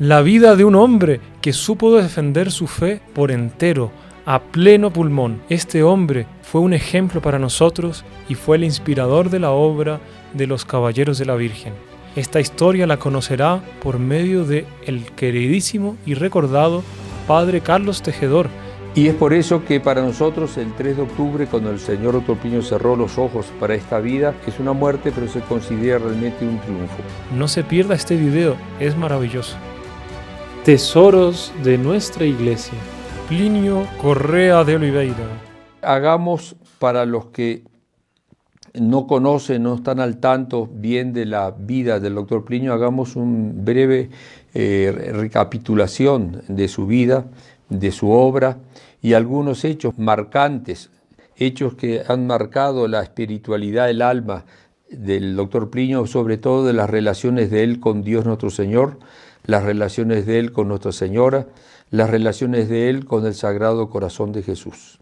la vida de un hombre que supo defender su fe por entero, a pleno pulmón. Este hombre fue un ejemplo para nosotros y fue el inspirador de la obra de los Caballeros de la Virgen. Esta historia la conocerá por medio de el queridísimo y recordado Padre Carlos Tejedor. Y es por eso que para nosotros el 3 de octubre, cuando el señor Otopiño cerró los ojos para esta vida, es una muerte, pero se considera realmente un triunfo. No se pierda este video, es maravilloso. Tesoros de nuestra Iglesia. Plinio Correa de Oliveira. Hagamos para los que no conocen, no están al tanto bien de la vida del doctor Plinio, hagamos una breve eh, recapitulación de su vida, de su obra y algunos hechos marcantes, hechos que han marcado la espiritualidad del alma del doctor Plinio, sobre todo de las relaciones de él con Dios nuestro Señor las relaciones de Él con Nuestra Señora, las relaciones de Él con el Sagrado Corazón de Jesús.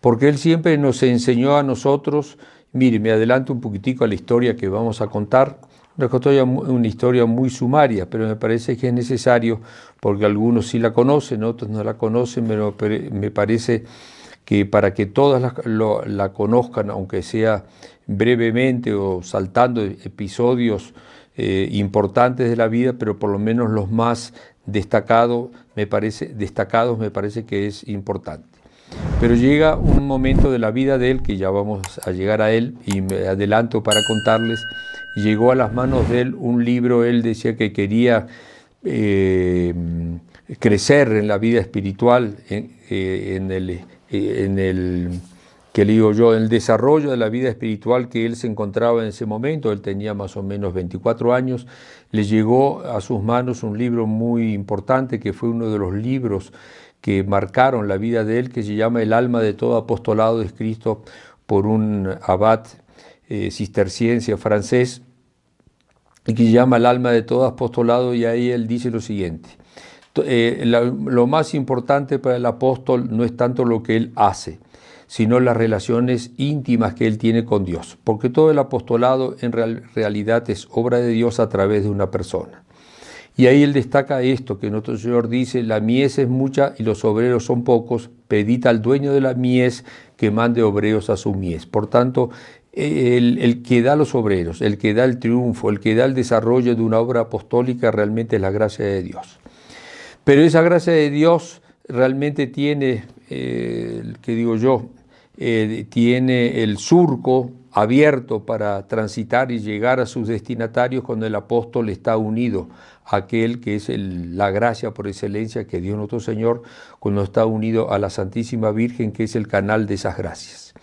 Porque Él siempre nos enseñó a nosotros, mire, me adelanto un poquitico a la historia que vamos a contar, una historia muy sumaria, pero me parece que es necesario, porque algunos sí la conocen, otros no la conocen, pero me parece que para que todas la, la conozcan, aunque sea brevemente o saltando episodios, eh, importantes de la vida, pero por lo menos los más destacados me parece, destacados me parece que es importante. Pero llega un momento de la vida de él, que ya vamos a llegar a él, y me adelanto para contarles, llegó a las manos de él un libro, él decía que quería eh, crecer en la vida espiritual, en el, eh, en el que le digo yo, el desarrollo de la vida espiritual que él se encontraba en ese momento, él tenía más o menos 24 años, le llegó a sus manos un libro muy importante que fue uno de los libros que marcaron la vida de él, que se llama El alma de todo apostolado, escrito por un abad eh, cisterciense francés, y que se llama El alma de todo apostolado, y ahí él dice lo siguiente. Eh, lo más importante para el apóstol no es tanto lo que él hace, sino las relaciones íntimas que él tiene con Dios, porque todo el apostolado en realidad es obra de Dios a través de una persona. Y ahí él destaca esto, que nuestro Señor dice, la mies es mucha y los obreros son pocos, pedita al dueño de la mies que mande obreros a su mies. Por tanto, el, que da los obreros, el que da el triunfo, el que da el desarrollo de una obra apostólica realmente es la gracia de Dios. Pero esa gracia de Dios realmente tiene, eh, que digo yo, eh, tiene el surco abierto para transitar y llegar a sus destinatarios cuando el apóstol está unido, a aquel que es la gracia por excelencia que dio nuestro Señor, cuando está unido a la Santísima Virgen, que es el canal de esas gracias.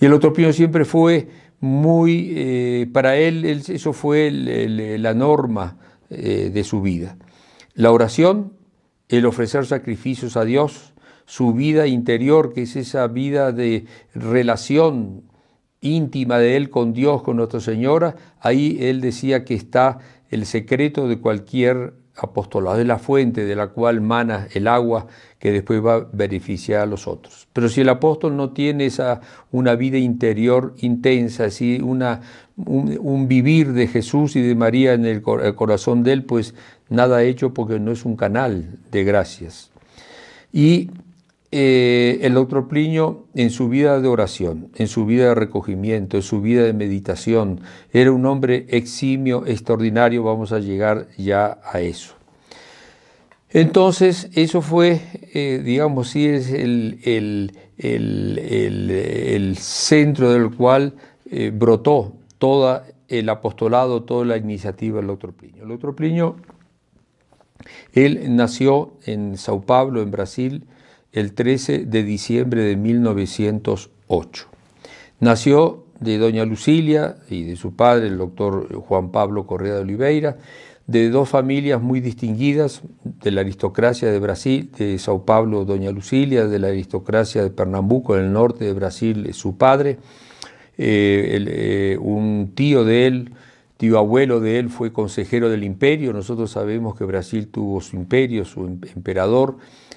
Y el otro pino siempre fue muy, eh, para él, eso fue la norma eh, de su vida. La oración, el ofrecer sacrificios a Dios, su vida interior, que es esa vida de relación íntima de él con Dios, con Nuestra Señora, ahí él decía que está el secreto de cualquier apostolado, de la fuente de la cual mana el agua que después va a beneficiar a los otros. Pero si el apóstol no tiene esa, una vida interior intensa, si una, un, vivir de Jesús y de María en el, corazón de él, pues nada hecho porque no es un canal de gracias. Y eh, el doctor Plinio en su vida de oración, en su vida de recogimiento, en su vida de meditación, era un hombre eximio, extraordinario, vamos a llegar ya a eso. Entonces, eso fue, eh, digamos, si es el, el, centro del cual eh, brotó todo el apostolado, toda la iniciativa del doctor Plinio. El doctor Plinio, él nació en Sao Paulo, en Brasil, el 13 de diciembre de 1908. Nació de doña Lucilia y de su padre, el doctor Juan Pablo Correa de Oliveira, de dos familias muy distinguidas, de la aristocracia de Brasil, de Sao Paulo, doña Lucilia, de la aristocracia de Pernambuco, en el norte de Brasil, eh, su padre. Eh, eh, un tío de él, tío abuelo de él, fue consejero del imperio. Nosotros sabemos que Brasil tuvo su imperio, su em-, emperador.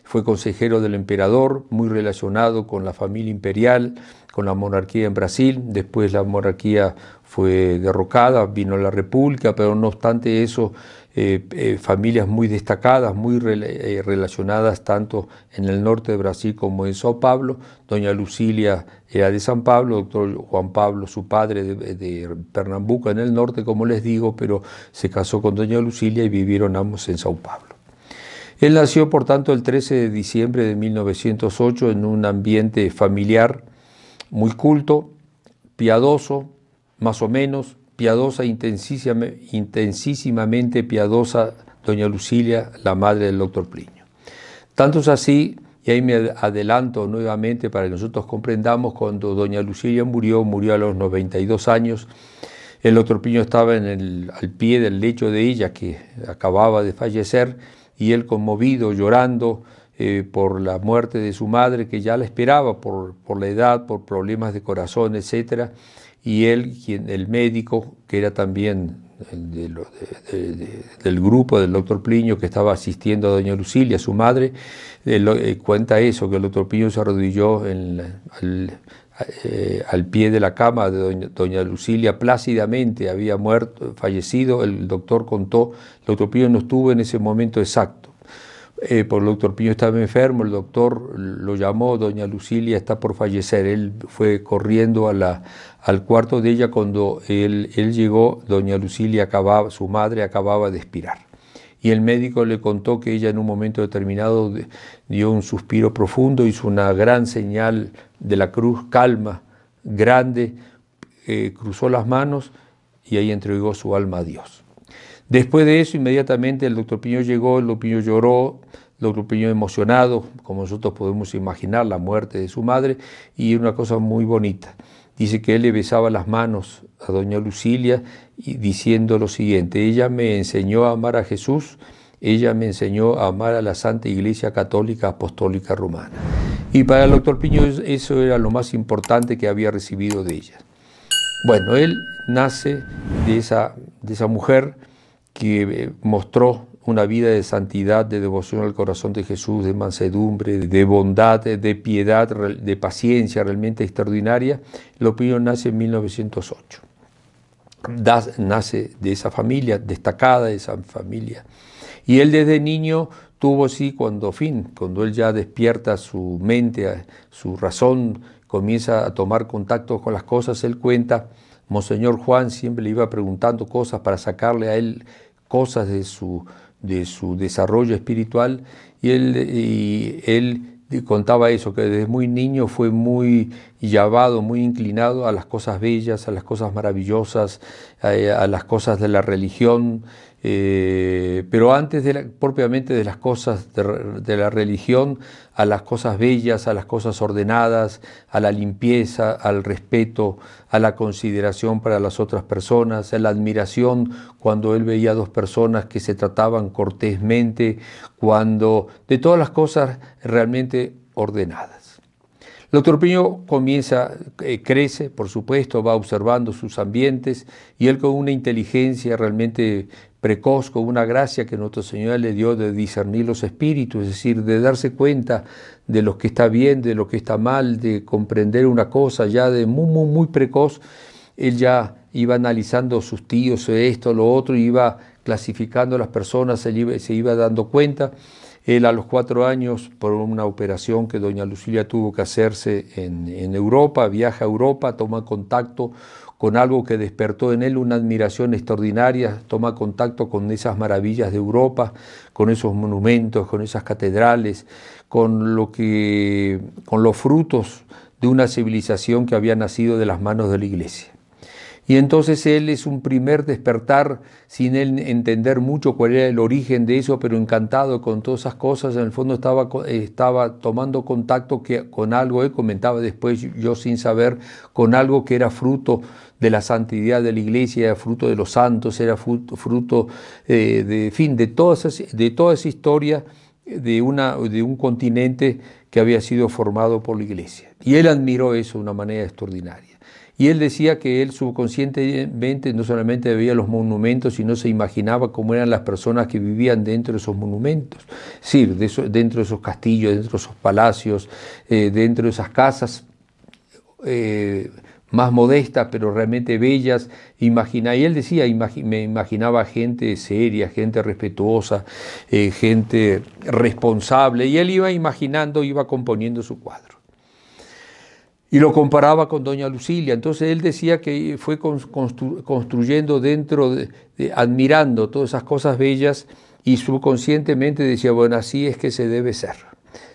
Fue consejero del emperador, muy relacionado con la familia imperial, con la monarquía en Brasil. Después la monarquía fue derrocada, vino la república, pero no obstante eso, eh, eh, familias muy destacadas, muy eh, relacionadas tanto en el norte de Brasil como en Sao Paulo. Doña Lucilia era de San Pablo, doctor Juan Pablo, su padre de, Pernambuco en el norte, como les digo, pero se casó con doña Lucilia y vivieron ambos en Sao Paulo. Él nació, por tanto, el 13 de diciembre de 1908 en un ambiente familiar muy culto, piadoso, más o menos, piadosa, intensísimamente piadosa, doña Lucilia, la madre del doctor Plinio. Tanto es así, y ahí me adelanto nuevamente para que nosotros comprendamos, cuando doña Lucilia murió, murió a los 92 años, el doctor Plinio estaba en el, al pie del lecho de ella, que acababa de fallecer, y él conmovido, llorando eh, por la muerte de su madre, que ya la esperaba por, la edad, por problemas de corazón, etc. Y él, quien, el médico, que era también del grupo del doctor Pliño, que estaba asistiendo a doña Lucilia, su madre, eh, eh, cuenta eso, que el doctor Plinio se arrodilló en la, eh, al pie de la cama de doña, Lucilia plácidamente había muerto, fallecido, el doctor contó, el doctor Pío no estuvo en ese momento exacto. Eh, el doctor Piño estaba enfermo, el doctor lo llamó, doña Lucilia está por fallecer. Él fue corriendo a al cuarto de ella cuando él, él llegó, doña Lucilia acababa, su madre acababa de expirar. Y el médico le contó que ella en un momento determinado dio un suspiro profundo, hizo una gran señal de la cruz, calma, grande, eh, cruzó las manos y ahí entregó su alma a Dios. Después de eso, inmediatamente el doctor Piñón llegó, el doctor Piñón lloró, el doctor Piñón emocionado, como nosotros podemos imaginar la muerte de su madre, y una cosa muy bonita. Dice que él le besaba las manos a doña Lucilia y diciendo lo siguiente, ella me enseñó a amar a Jesús, ella me enseñó a amar a la Santa Iglesia Católica Apostólica Romana. Y para el doctor Piño eso era lo más importante que había recibido de ella. Bueno, él nace de esa, mujer que eh, mostró una vida de santidad, de devoción al corazón de Jesús, de mansedumbre, de bondad, de piedad, de paciencia realmente extraordinaria. piño nace en 1908. nace de esa familia, destacada de esa familia y él desde niño tuvo sí cuando fin, cuando él ya despierta su mente, eh, su razón, comienza a tomar contacto con las cosas, él cuenta, Monseñor Juan siempre le iba preguntando cosas para sacarle a él cosas de su, de su desarrollo espiritual y él, y él contaba eso, que desde muy niño fue muy llevado, muy inclinado a las cosas bellas, a las cosas maravillosas, eh, a las cosas de la religión, eh, pero antes de propiamente de las cosas de, la religión, a las cosas bellas, a las cosas ordenadas, a la limpieza, al respeto, a la consideración para las otras personas, a la admiración cuando él veía dos personas que se trataban cortésmente, cuando de todas las cosas realmente ordenadas. El doctor Piño comienza, eh, crece, por supuesto, va observando sus ambientes y él con una inteligencia realmente precoz con una gracia que nuestro Señor le dio de discernir los espíritus, es decir, de darse cuenta de lo que está bien, de lo que está mal, de comprender una cosa ya de muy, muy, precoz. Él ya iba analizando sus tíos, esto, lo otro, iba clasificando las personas, se iba, dando cuenta. Él a los cuatro años, por una operación que doña Lucilia tuvo que hacerse en, en Europa, viaja a Europa, toma contacto con algo que despertó en él una admiración extraordinaria, toma contacto con esas maravillas de Europa, con esos monumentos, con esas catedrales, con lo que con los frutos de una civilización que había nacido de las manos de la iglesia. Y entonces él es un primer despertar, sin él entender mucho cuál era el origen de eso, pero encantado con todas esas cosas, en el fondo estaba, estaba tomando contacto con algo, él comentaba después, yo sin saber, con algo que era fruto de la santidad de la iglesia, era fruto de los santos, era fruto, eh, de fin, de, todas, de toda esa historia de, una, de un continente que había sido formado por la iglesia. Y él admiró eso de una manera extraordinaria. Y él decía que él subconscientemente no solamente veía los monumentos, sino se imaginaba cómo eran las personas que vivían dentro de esos monumentos, sí, dentro de esos castillos, dentro de esos palacios, eh, dentro de esas casas. Eh, más modestas, pero realmente bellas. Imagina, y él decía, me imaginaba gente seria, gente respetuosa, eh, gente responsable, y él iba imaginando, iba componiendo su cuadro. Y lo comparaba con Doña Lucilia. Entonces él decía que fue construyendo dentro, admirando todas esas cosas bellas y subconscientemente decía, bueno, así es que se debe ser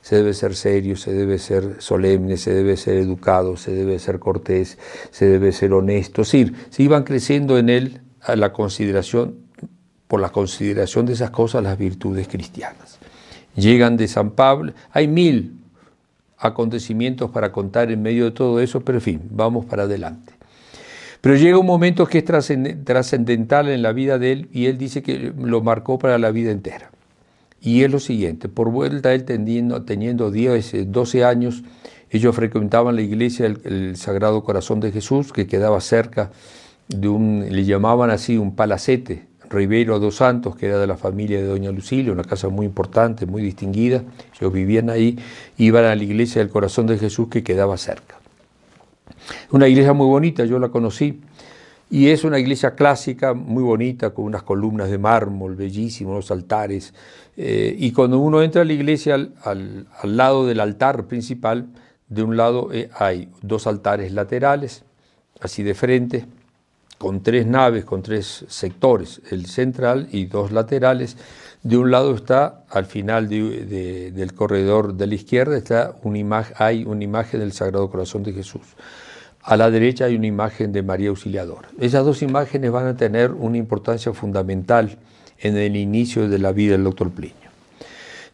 se debe ser serio, se debe ser solemne, se debe ser educado, se debe ser cortés, se debe ser honesto. Es se iban creciendo en él a la consideración, por la consideración de esas cosas, las virtudes cristianas. Llegan de San Pablo, hay mil acontecimientos para contar en medio de todo eso, pero en fin, vamos para adelante. Pero llega un momento que es trascendental en la vida de él y él dice que lo marcó para la vida entera. Y es lo siguiente, por vuelta él teniendo, teniendo 10, 12 eh, años, ellos frecuentaban la iglesia del Sagrado Corazón de Jesús, que quedaba cerca de un, le llamaban así, un palacete, a dos Santos, que era de la familia de Doña Lucilia, una casa muy importante, muy distinguida, ellos vivían ahí, iban a la iglesia del Corazón de Jesús que quedaba cerca. Una iglesia muy bonita, yo la conocí, y es una iglesia clásica muy bonita, con unas columnas de mármol bellísimos, los altares. Eh, y cuando uno entra a la iglesia, al, lado del altar principal, de un lado eh, hay dos altares laterales, así de frente, con tres naves, con tres sectores, el central y dos laterales. De un lado está, al final del corredor de la izquierda, está una imagen, hay una imagen del Sagrado Corazón de Jesús. A la derecha hay una imagen de María Auxiliadora. Esas dos imágenes van a tener una importancia fundamental en el inicio de la vida del doctor Plinio.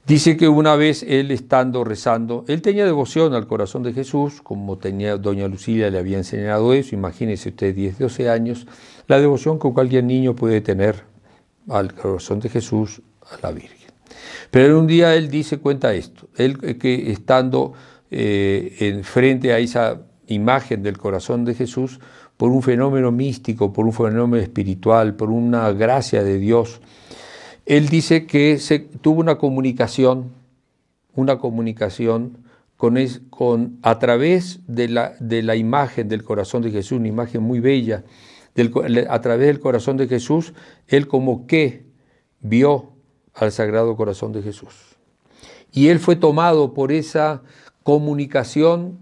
Dice que una vez él estando rezando, él tenía devoción al corazón de Jesús, como tenía doña Lucía le había enseñado eso, imagínese usted 10, 12 años, la devoción que cualquier niño puede tener al corazón de Jesús, a la Virgen. Pero un día él dice, cuenta esto, él eh, que estando eh, en frente a esa imagen del corazón de Jesús por un fenómeno místico, por un fenómeno espiritual, por una gracia de Dios. Él dice que se, tuvo una comunicación, una comunicación con es, con, a través de la, de la imagen del corazón de Jesús, una imagen muy bella, del, a través del corazón de Jesús, él como que vio al Sagrado Corazón de Jesús. Y él fue tomado por esa comunicación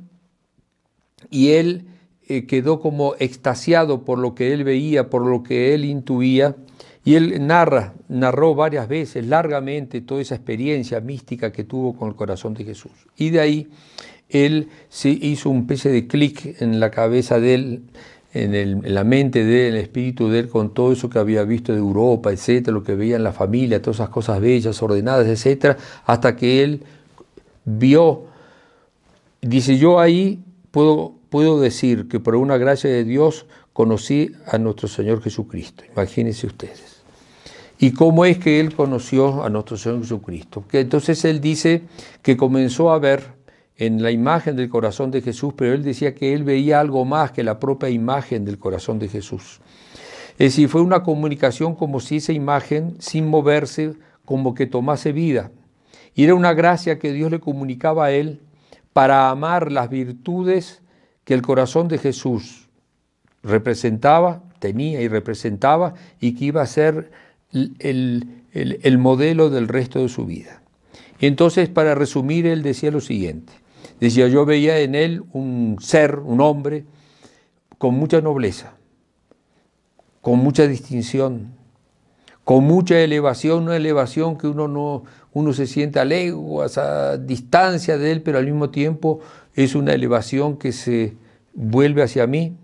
y él eh, quedó como extasiado por lo que él veía, por lo que él intuía. Y él narra, narró varias veces largamente toda esa experiencia mística que tuvo con el corazón de Jesús. Y de ahí él se hizo un pece de clic en la cabeza de él, en, la mente del espíritu de él, con todo eso que había visto de Europa, etcétera, lo que veía en la familia, todas esas cosas bellas, ordenadas, etcétera, hasta que él vio, dice yo ahí puedo, decir que por una gracia de Dios conocí a nuestro Señor Jesucristo. Imagínense ustedes. ¿Y cómo es que él conoció a nuestro Señor Jesucristo? Que entonces él dice que comenzó a ver en la imagen del corazón de Jesús, pero él decía que él veía algo más que la propia imagen del corazón de Jesús. Es decir, fue una comunicación como si esa imagen, sin moverse, como que tomase vida. Y era una gracia que Dios le comunicaba a él para amar las virtudes que el corazón de Jesús representaba, tenía y representaba, y que iba a ser el, modelo del resto de su vida. Y entonces, para resumir, él decía lo siguiente. Decía, yo veía en él un ser, un hombre, con mucha nobleza, con mucha distinción, con mucha elevación, una elevación que uno no, uno se siente a leguas, a distancia de Él, pero al mismo tiempo es una elevación que se vuelve hacia mí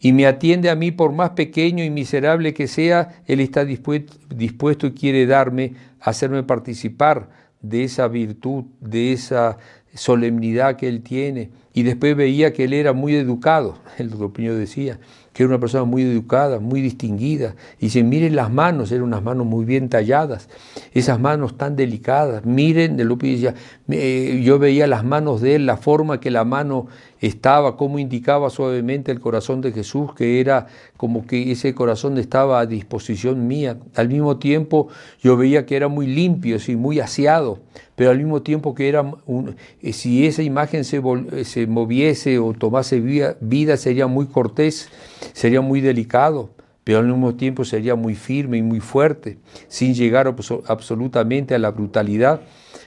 y me atiende a mí por más pequeño y miserable que sea, Él está dispuesto, y quiere darme, hacerme participar de esa virtud, de esa solemnidad que Él tiene. Y después veía que Él era muy educado, el yo decía, que era una persona muy educada, muy distinguida. Y dice, miren las manos, eran unas manos muy bien talladas, esas manos tan delicadas. Miren, de Lupi decía, eh, yo veía las manos de él, la forma que la mano estaba, cómo indicaba suavemente el corazón de Jesús, que era como que ese corazón estaba a disposición mía. Al mismo tiempo yo veía que era muy limpio, sí, muy aseado, pero al mismo tiempo que era un, eh, si esa imagen se, eh, moviese o tomase vida sería muy cortés Sería muy delicado, pero al mismo tiempo sería muy firme y muy fuerte, sin llegar absolutamente a la brutalidad.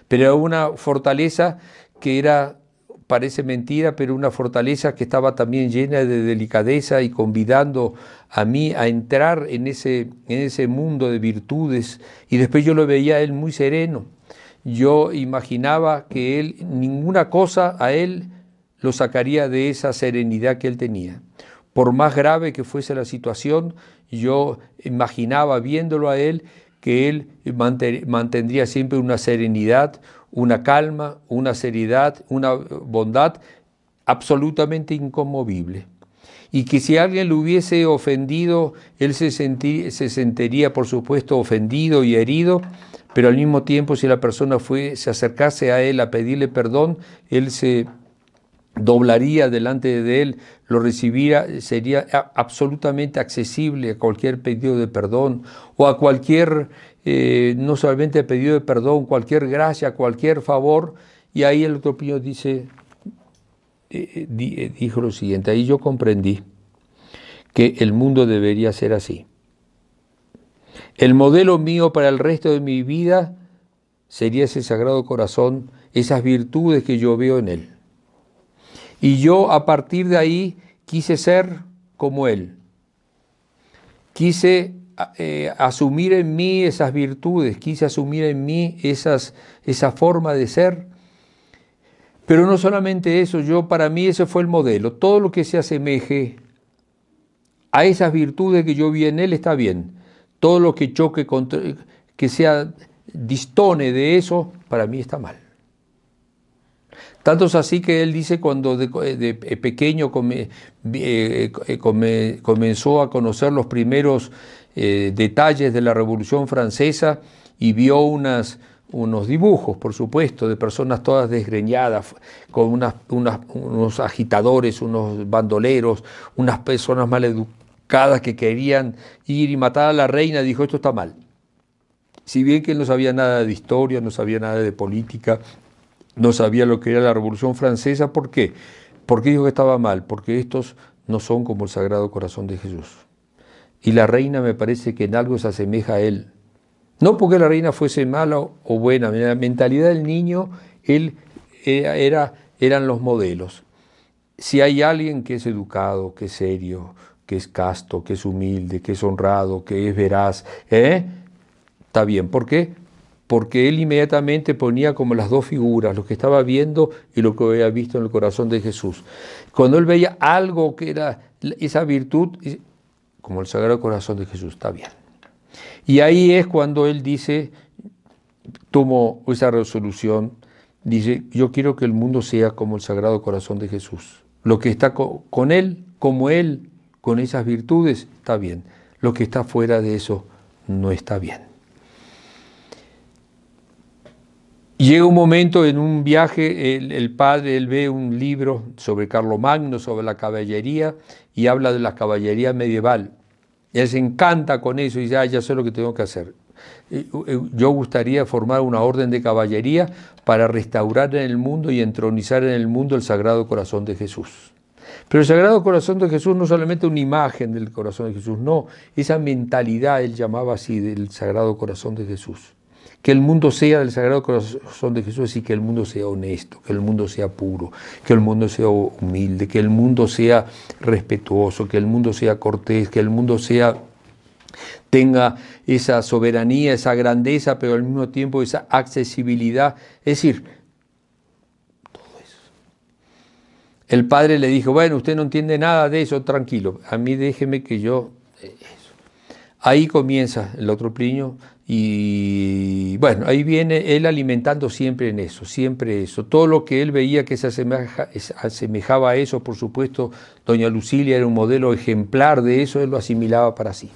Pero era una fortaleza que era, parece mentira, pero una fortaleza que estaba también llena de delicadeza y convidando a mí a entrar en ese, en ese mundo de virtudes. Y después yo lo veía a él muy sereno. Yo imaginaba que él, ninguna cosa a él lo sacaría de esa serenidad que él tenía. Por más grave que fuese la situación, yo imaginaba viéndolo a él que él mantendría siempre una serenidad, una calma, una seriedad, una bondad absolutamente inconmovible. Y que si alguien lo hubiese ofendido, él se, se sentiría, por supuesto, ofendido y herido, pero al mismo tiempo si la persona fue, se acercase a él a pedirle perdón, él se doblaría delante de él, lo recibiría, sería absolutamente accesible a cualquier pedido de perdón o a cualquier, eh, no solamente pedido de perdón, cualquier gracia, cualquier favor. Y ahí el otro pío dice, eh, eh, dijo lo siguiente, ahí yo comprendí que el mundo debería ser así. El modelo mío para el resto de mi vida sería ese sagrado corazón, esas virtudes que yo veo en él. Y yo a partir de ahí quise ser como Él. Quise eh, asumir en mí esas virtudes, quise asumir en mí esas, esa forma de ser. Pero no solamente eso, yo para mí ese fue el modelo. Todo lo que se asemeje a esas virtudes que yo vi en él está bien. Todo lo que choque que sea distone de eso, para mí está mal. Tanto es así que él dice cuando de, eh, eh, pequeño eh, comenzó a conocer los primeros detalles de la Revolución Francesa y vio unos dibujos, por supuesto, de personas todas desgreñadas, con unos agitadores, unos bandoleros, unas personas mal educadas que querían ir y matar a la reina, dijo, esto está mal. Si bien que él no sabía nada de historia, no sabía nada de política, no sabía lo que era la Revolución Francesa. ¿Por qué? Porque dijo que estaba mal, porque estos no son como el Sagrado Corazón de Jesús. Y la reina me parece que en algo se asemeja a él. No porque la reina fuese mala o buena, en la mentalidad del niño él eh, era, eran los modelos. Si hay alguien que es educado, que es serio, que es casto, que es humilde, que es honrado, que es veraz, ¿eh? está bien. ¿Por qué? porque él inmediatamente ponía como las dos figuras, lo que estaba viendo y lo que había visto en el corazón de Jesús. Cuando él veía algo que era esa virtud, como el Sagrado Corazón de Jesús, está bien. Y ahí es cuando él dice, tomó esa resolución, dice, yo quiero que el mundo sea como el Sagrado Corazón de Jesús. Lo que está con él, como él, con esas virtudes, está bien. Lo que está fuera de eso, no está bien. Llega un momento en un viaje, el, padre, él ve un libro sobre Carlos Magno, sobre la caballería, y habla de la caballería medieval. Y él se encanta con eso y dice, ah, ya sé lo que tengo que hacer. E, yo gustaría formar una orden de caballería para restaurar en el mundo y entronizar en el mundo el Sagrado Corazón de Jesús. Pero el Sagrado Corazón de Jesús no solamente una imagen del corazón de Jesús, no, esa mentalidad él llamaba así del Sagrado Corazón de Jesús que el mundo sea del Sagrado Corazón de Jesús y que el mundo sea honesto, que el mundo sea puro, que el mundo sea humilde, que el mundo sea respetuoso, que el mundo sea cortés, que el mundo sea tenga esa soberanía, esa grandeza, pero al mismo tiempo esa accesibilidad, es decir, todo eso. El padre le dijo, "Bueno, usted no entiende nada de eso, tranquilo, a mí déjeme que yo Ahí comienza el otro pliño... Y bueno, ahí viene él alimentando siempre en eso, siempre eso. Todo lo que él veía que se asemejaba a eso, por supuesto, doña Lucilia era un modelo ejemplar de eso, él lo asimilaba para sí.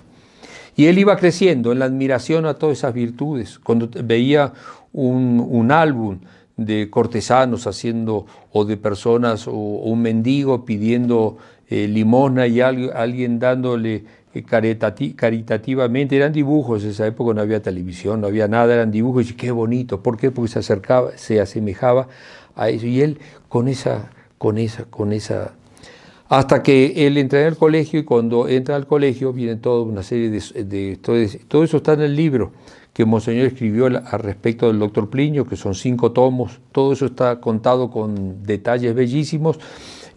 Y él iba creciendo en la admiración a todas esas virtudes. Cuando veía un, álbum de cortesanos haciendo o de personas o, un mendigo pidiendo limona eh, limosna y alguien dándole caritativamente, eran dibujos, en esa época no había televisión, no había nada, eran dibujos, y qué bonito, ¿por qué? Porque se acercaba, se asemejaba a eso, y él con esa, con esa, con esa... Hasta que él entra en el colegio y cuando entra al colegio viene toda una serie de... de todo, eso está en el libro que Monseñor escribió al respecto del doctor Plinio, que son cinco tomos, todo eso está contado con detalles bellísimos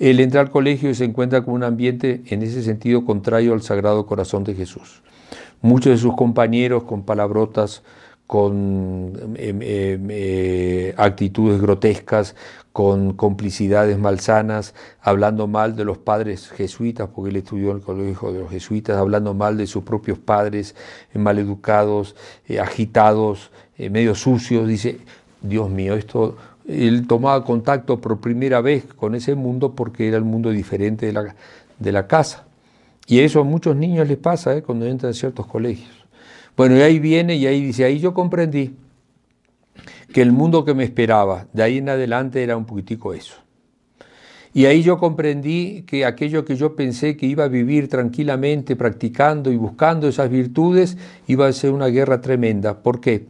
él entra al colegio y se encuentra con un ambiente en ese sentido contrario al Sagrado Corazón de Jesús. Muchos de sus compañeros con palabrotas, con em, em, eh, actitudes grotescas, con complicidades malsanas, hablando mal de los padres jesuitas, porque él estudió en el colegio de los jesuitas, hablando mal de sus propios padres, eh, maleducados, eh, agitados, medio sucios. Dice, Dios mío, esto él tomaba contacto por primera vez con ese mundo porque era el mundo diferente de la, casa. Y eso a muchos niños les pasa ¿eh? cuando entran a ciertos colegios. Bueno, y ahí viene y ahí dice, ahí yo comprendí que el mundo que me esperaba, de ahí en adelante era un poquitico eso. Y ahí yo comprendí que aquello que yo pensé que iba a vivir tranquilamente, practicando y buscando esas virtudes, iba a ser una guerra tremenda. ¿Por qué?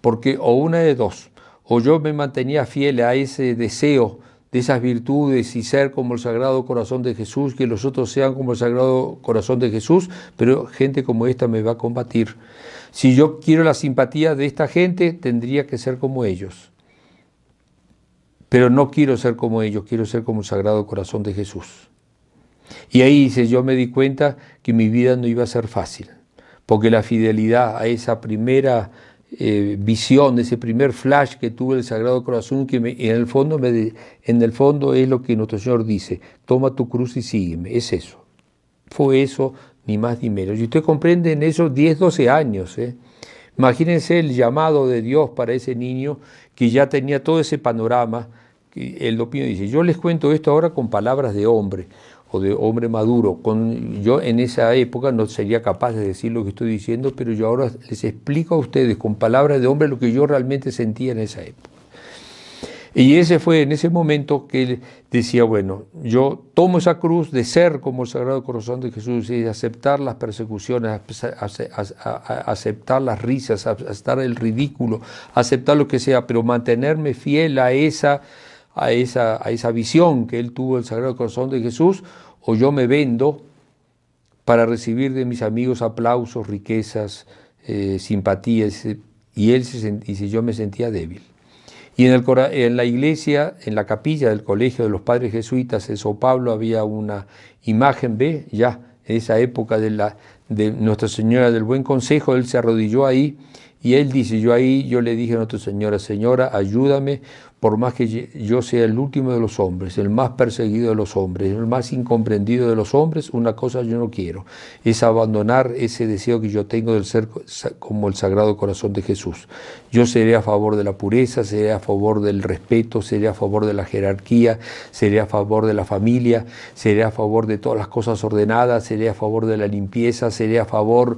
Porque o una de dos o yo me mantenía fiel a ese deseo de esas virtudes y ser como el Sagrado Corazón de Jesús, que los otros sean como el Sagrado Corazón de Jesús, pero gente como esta me va a combatir. Si yo quiero la simpatía de esta gente, tendría que ser como ellos. Pero no quiero ser como ellos, quiero ser como el Sagrado Corazón de Jesús. Y ahí dice, yo me di cuenta que mi vida no iba a ser fácil, porque la fidelidad a esa primera eh, visión, ese primer flash que tuve el Sagrado Corazón, que en, el fondo en el fondo es lo que nuestro Señor dice, toma tu cruz y sígueme, es eso. Fue eso, ni más ni menos. Y usted comprende en esos 10, 12 años. ¿eh? Imagínense el llamado de Dios para ese niño que ya tenía todo ese panorama. El y dice, yo les cuento esto ahora con palabras de hombre, de hombre maduro. Con, yo en esa época no sería capaz de decir lo que estoy diciendo, pero yo ahora les explico a ustedes con palabras de hombre lo que yo realmente sentía en esa época. Y ese fue en ese momento que decía, bueno, yo tomo esa cruz de ser como el Sagrado Corazón de Jesús y aceptar las persecuciones, aceptar las risas, aceptar el ridículo, aceptar lo que sea, pero mantenerme fiel a esa a esa, esa visión que él tuvo del Sagrado Corazón de Jesús, o yo me vendo para recibir de mis amigos aplausos, riquezas, eh, simpatías, y él se yo me sentía débil. Y en, la iglesia, en la capilla del colegio de los padres jesuitas de São Pablo, había una imagen, ve, ya en esa época de, la, de Nuestra Señora del Buen Consejo, él se arrodilló ahí y él dice, yo ahí, yo le dije a Nuestra Señora, Señora, ayúdame por más que yo sea el último de los hombres, el más perseguido de los hombres, el más incomprendido de los hombres, una cosa yo no quiero, es abandonar ese deseo que yo tengo del ser como el Sagrado Corazón de Jesús. Yo seré a favor de la pureza, seré a favor del respeto, seré a favor de la jerarquía, seré a favor de la familia, seré a favor de todas las cosas ordenadas, seré a favor de la limpieza, seré a favor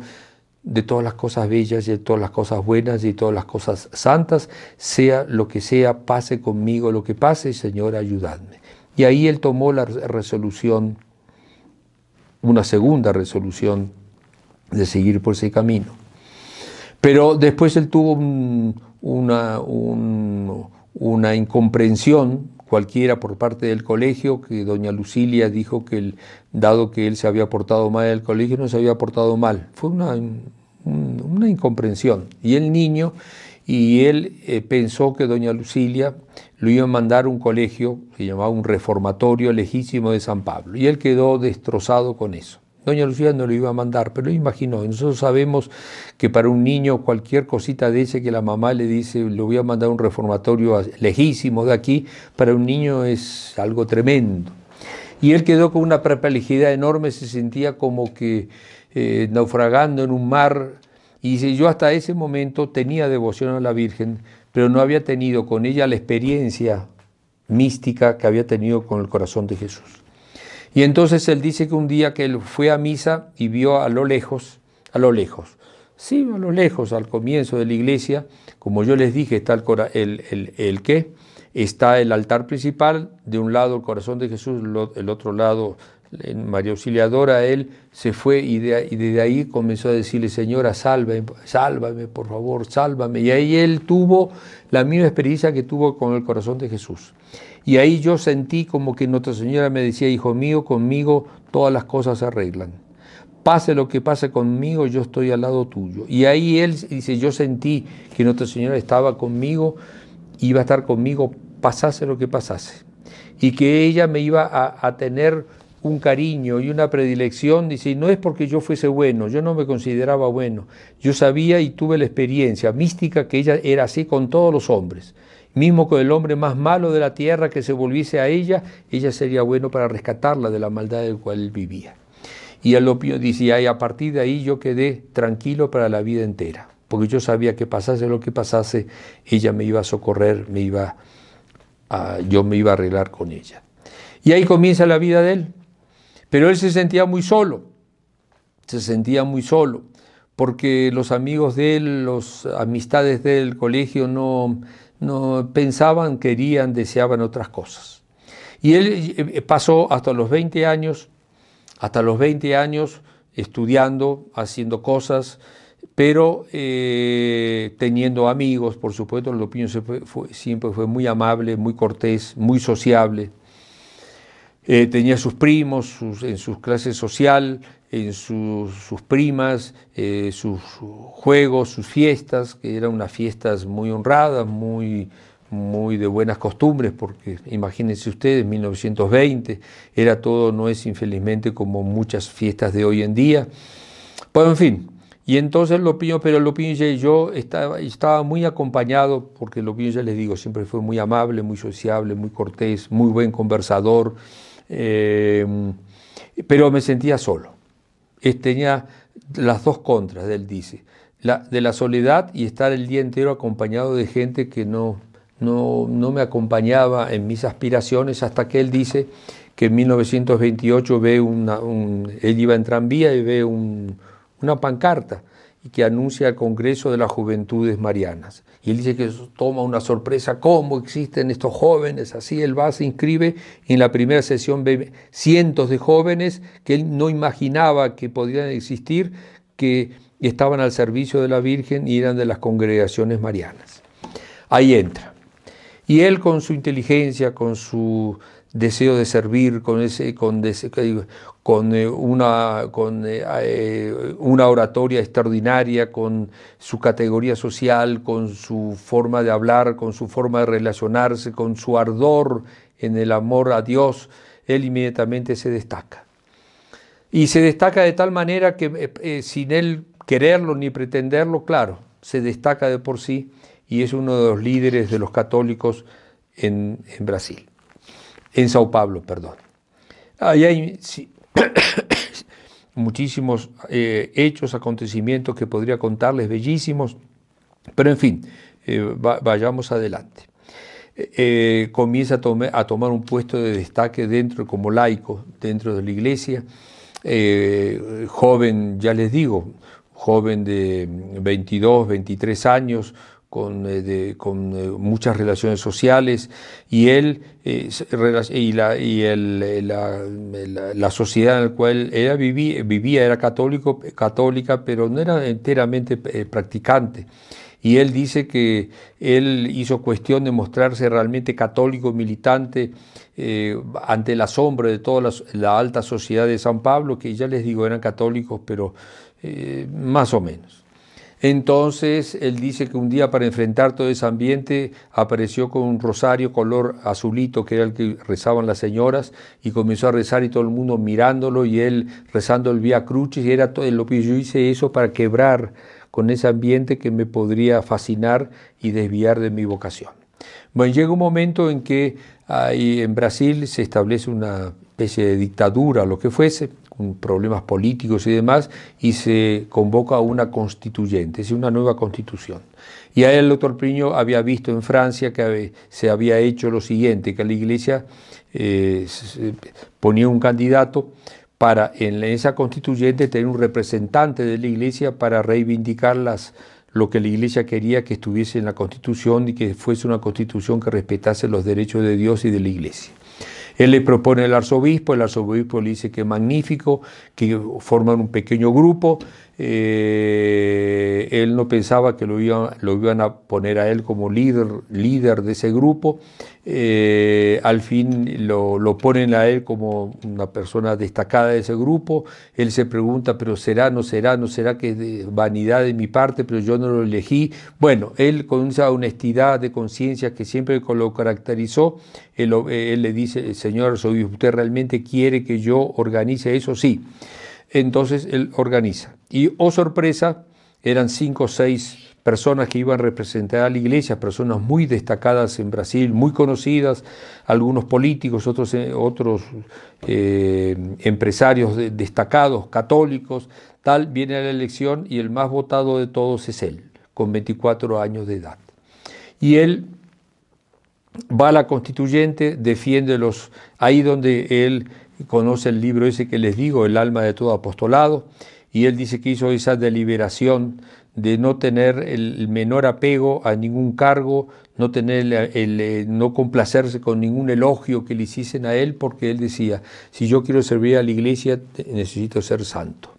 de todas las cosas bellas y de todas las cosas buenas y de todas las cosas santas, sea lo que sea, pase conmigo lo que pase, Señor, ayudadme. Y ahí él tomó la resolución, una segunda resolución de seguir por ese camino. Pero después él tuvo una, una incomprensión cualquiera por parte del colegio, que doña Lucilia dijo que dado que él se había portado mal en el colegio, no se había portado mal. Fue una una incomprensión. Y el niño, y él eh, pensó que doña Lucilia lo iba a mandar a un colegio, se llamaba un reformatorio lejísimo de San Pablo, y él quedó destrozado con eso. Doña Lucilia no lo iba a mandar, pero imaginó. Nosotros sabemos que para un niño cualquier cosita de ese que la mamá le dice, lo voy a mandar a un reformatorio lejísimo de aquí, para un niño es algo tremendo y él quedó con una perplejidad enorme, se sentía como que eh, naufragando en un mar. Y dice, yo hasta ese momento tenía devoción a la Virgen, pero no había tenido con ella la experiencia mística que había tenido con el corazón de Jesús. Y entonces él dice que un día que él fue a misa y vio a lo lejos, a lo lejos, sí, a lo lejos, al comienzo de la iglesia, como yo les dije, está el, el, el qué, Está el altar principal, de un lado el corazón de Jesús, el otro lado eh, María Auxiliadora, él se fue y, de, desde ahí comenzó a decirle, Señora, sálvame, sálvame, por favor, sálvame. Y ahí él tuvo la misma experiencia que tuvo con el corazón de Jesús. Y ahí yo sentí como que Nuestra Señora me decía, Hijo mío, conmigo todas las cosas se arreglan. Pase lo que pase conmigo, yo estoy al lado tuyo. Y ahí él dice, yo sentí que Nuestra Señora estaba conmigo, iba a estar conmigo pasase lo que pasase, y que ella me iba a, tener un cariño y una predilección, dice, no es porque yo fuese bueno, yo no me consideraba bueno, yo sabía y tuve la experiencia mística que ella era así con todos los hombres, mismo con el hombre más malo de la tierra que se volviese a ella, ella sería bueno para rescatarla de la maldad del cual vivía. Y dice, y a partir de ahí yo quedé tranquilo para la vida entera, porque yo sabía que pasase lo que pasase, ella me iba a socorrer, me iba a yo me iba a arreglar con ella. Y ahí comienza la vida de él. Pero él se sentía muy solo, se sentía muy solo, porque los amigos de él, los amistades del colegio no, no pensaban, querían, deseaban otras cosas. Y él eh, pasó hasta los 20 años, hasta los 20 años estudiando, haciendo cosas, pero eh, teniendo amigos, por supuesto, Lopiño siempre fue, siempre fue muy amable, muy cortés, muy sociable. Eh, tenía sus primos en sus clases social, en sus, primas, eh, sus juegos, sus fiestas, que eran unas fiestas muy honradas, muy, muy de buenas costumbres, porque imagínense ustedes, 1920 era todo, no es infelizmente como muchas fiestas de hoy en día. Pues en fin, y entonces Lopiño, pero Lopiño y yo estaba, estaba muy acompañado, porque Lopiño, ya les digo, siempre fue muy amable, muy sociable, muy cortés, muy buen conversador, eh, pero me sentía solo. tenía las dos contras, él dice, de la soledad y estar el día entero acompañado de gente que no, no, me acompañaba en mis aspiraciones, hasta que él dice que en 1928 ve una, un, él iba en tranvía y ve un una pancarta y que anuncia el Congreso de las Juventudes Marianas. Y él dice que toma una sorpresa, ¿cómo existen estos jóvenes? Así él va, se inscribe en la primera sesión ve cientos de jóvenes que él no imaginaba que podían existir, que estaban al servicio de la Virgen y eran de las congregaciones marianas. Ahí entra. Y él con su inteligencia, con su deseo de servir, con, ese, con, con, eh, una, con eh, eh, una oratoria extraordinaria, con su categoría social, con su forma de hablar, con su forma de relacionarse, con su ardor en el amor a Dios, él inmediatamente se destaca. Y se destaca de tal manera que sin él quererlo ni pretenderlo, claro, se destaca de por sí y es uno de los líderes de los católicos en, Brasil, en Sao Paulo, perdón. Ahí hay muchísimos eh, hechos, acontecimientos que podría contarles, bellísimos, pero en fin, eh, vayamos adelante. Eh, comienza a, tomar un puesto de destaque dentro, como laico, dentro de la iglesia, joven, ya les digo, joven de 22, 23 años, con, eh, eh, muchas relaciones sociales y él eh, y, la, sociedad en la cual ella vivía, era católico, católica, pero no era enteramente practicante. Y él dice que él hizo cuestión de mostrarse realmente católico, militante, ante la sombra de toda la, alta sociedad de San Pablo, que ya les digo, eran católicos, pero más o menos. Entonces él dice que un día para enfrentar todo ese ambiente apareció con un rosario color azulito que era el que rezaban las señoras y comenzó a rezar y todo el mundo mirándolo y él rezando el Vía Crucis y era todo lo que yo hice eso para quebrar con ese ambiente que me podría fascinar y desviar de mi vocación. Bueno, llega un momento en que ahí en Brasil se establece una especie de dictadura, lo que fuese, problemas políticos y demás, y se convoca una constituyente, es decir, una nueva constitución. Y ahí el doctor Priño había visto en Francia que se había hecho lo siguiente, que la iglesia eh, ponía un candidato para en esa constituyente tener un representante de la iglesia para reivindicar las, lo que la iglesia quería que estuviese en la constitución y que fuese una constitución que respetase los derechos de Dios y de la iglesia. Él le propone al arzobispo, el arzobispo le dice que es magnífico, que forman un pequeño grupo, eh, él no pensaba que lo, lo, iban a poner a él como líder, líder de ese grupo. Eh, al fin lo, ponen a él como una persona destacada de ese grupo. Él se pregunta, pero será, no será, no será que es vanidad de mi parte, pero yo no lo elegí. Bueno, él con esa honestidad de conciencia que siempre lo caracterizó, él, le dice, Señor, ¿usted realmente quiere que yo organice eso? Sí. Entonces él organiza. Y oh sorpresa, eran cinco o seis personas que iban a representar a la iglesia, personas muy destacadas en Brasil, muy conocidas, algunos políticos, otros, eh, otros eh, empresarios destacados, católicos, tal, viene a la elección y el más votado de todos es él, con 24 años de edad. Y él va a la constituyente, defiende los, ahí donde él conoce el libro ese que les digo, El alma de todo apostolado, y él dice que hizo esa deliberación de no tener el menor apego a ningún cargo, no tener el, eh, no complacerse con ningún elogio que le hiciesen a él, porque él decía, si yo quiero servir a la iglesia, necesito ser santo.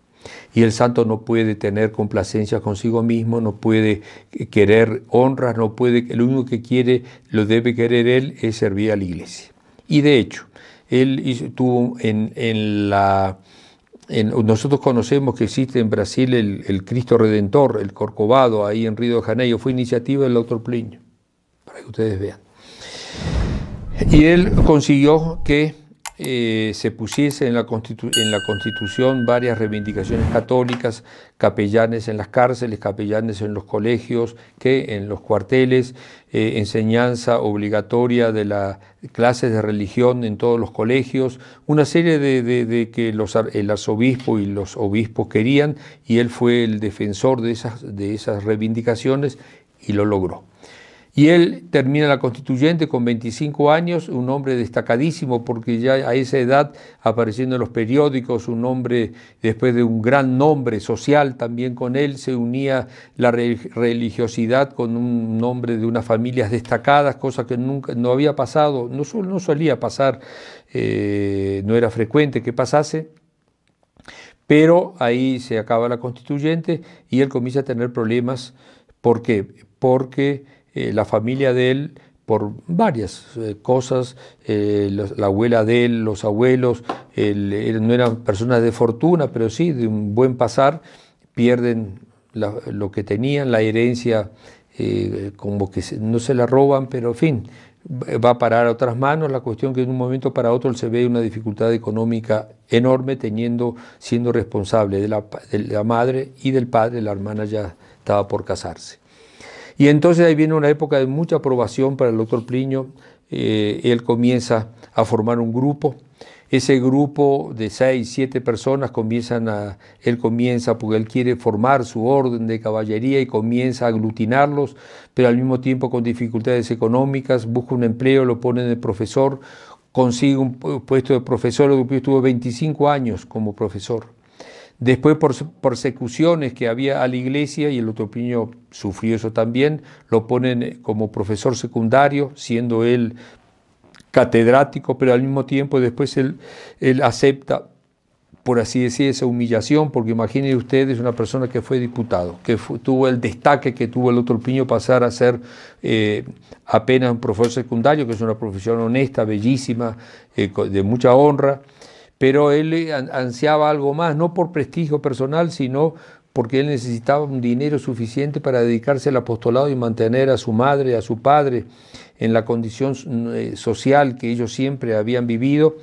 Y el santo no puede tener complacencia consigo mismo, no puede eh, querer honras, no puede, lo único que quiere, lo debe querer él, es servir a la iglesia. Y de hecho, él tuvo en, en la... nosotros conocemos que existe en Brasil el, el, Cristo Redentor, el Corcovado, ahí en Río de Janeiro. Fue iniciativa del doctor Plinio, para que ustedes vean. Y él consiguió que eh, se pusiese en la, Constitución varias reivindicaciones católicas, capellanes en las cárceles, capellanes en los colegios, que en los cuarteles, eh, enseñanza obligatoria de las clases de religión en todos los colegios, una serie de, que el arzobispo y los obispos querían y él fue el defensor de esas, de esas reivindicaciones y lo logró. Y él termina la constituyente con 25 años, un hombre destacadísimo porque ya a esa edad apareciendo en los periódicos, un hombre después de un gran nombre social también con él, se unía la religiosidad con un nombre de unas familias destacadas, cosa que nunca, no había pasado, no, solía pasar, eh, no era frecuente que pasase. Pero ahí se acaba la constituyente y él comienza a tener problemas. ¿Por qué? Porque eh, la familia de él por varias eh, cosas, eh, la abuela de él, los abuelos, no eran personas de fortuna, pero sí de un buen pasar, pierden lo que tenían, la herencia como que no se la roban, pero en fin, va a parar a otras manos, la cuestión que en un momento para otro se ve una dificultad económica enorme teniendo, siendo responsable de la madre y del padre, la hermana ya estaba por casarse. Y entonces ahí viene una época de mucha aprobación para el doctor Plinio. Eh, él comienza a formar un grupo. Ese grupo de seis, siete personas comienzan a, él comienza porque él quiere formar su orden de caballería y comienza a aglutinarlos, pero al mismo tiempo con dificultades económicas, busca un empleo, lo pone de profesor, consigue un puesto de profesor, estuvo 25 años como profesor. Después por persecuciones que había a la iglesia, y el otro piño sufrió eso también, lo ponen como profesor secundario, siendo él catedrático, pero al mismo tiempo después él, acepta, por así decir, esa humillación, porque imaginen ustedes una persona que fue diputado, que tuvo el destaque que tuvo el otro piño pasar a ser eh, apenas un profesor secundario, que es una profesión honesta, bellísima, eh, de mucha honra pero él eh, ansiaba algo más, no por prestigio personal, sino porque él necesitaba un dinero suficiente para dedicarse al apostolado y mantener a su madre, a su padre, en la condición eh, social que ellos siempre habían vivido.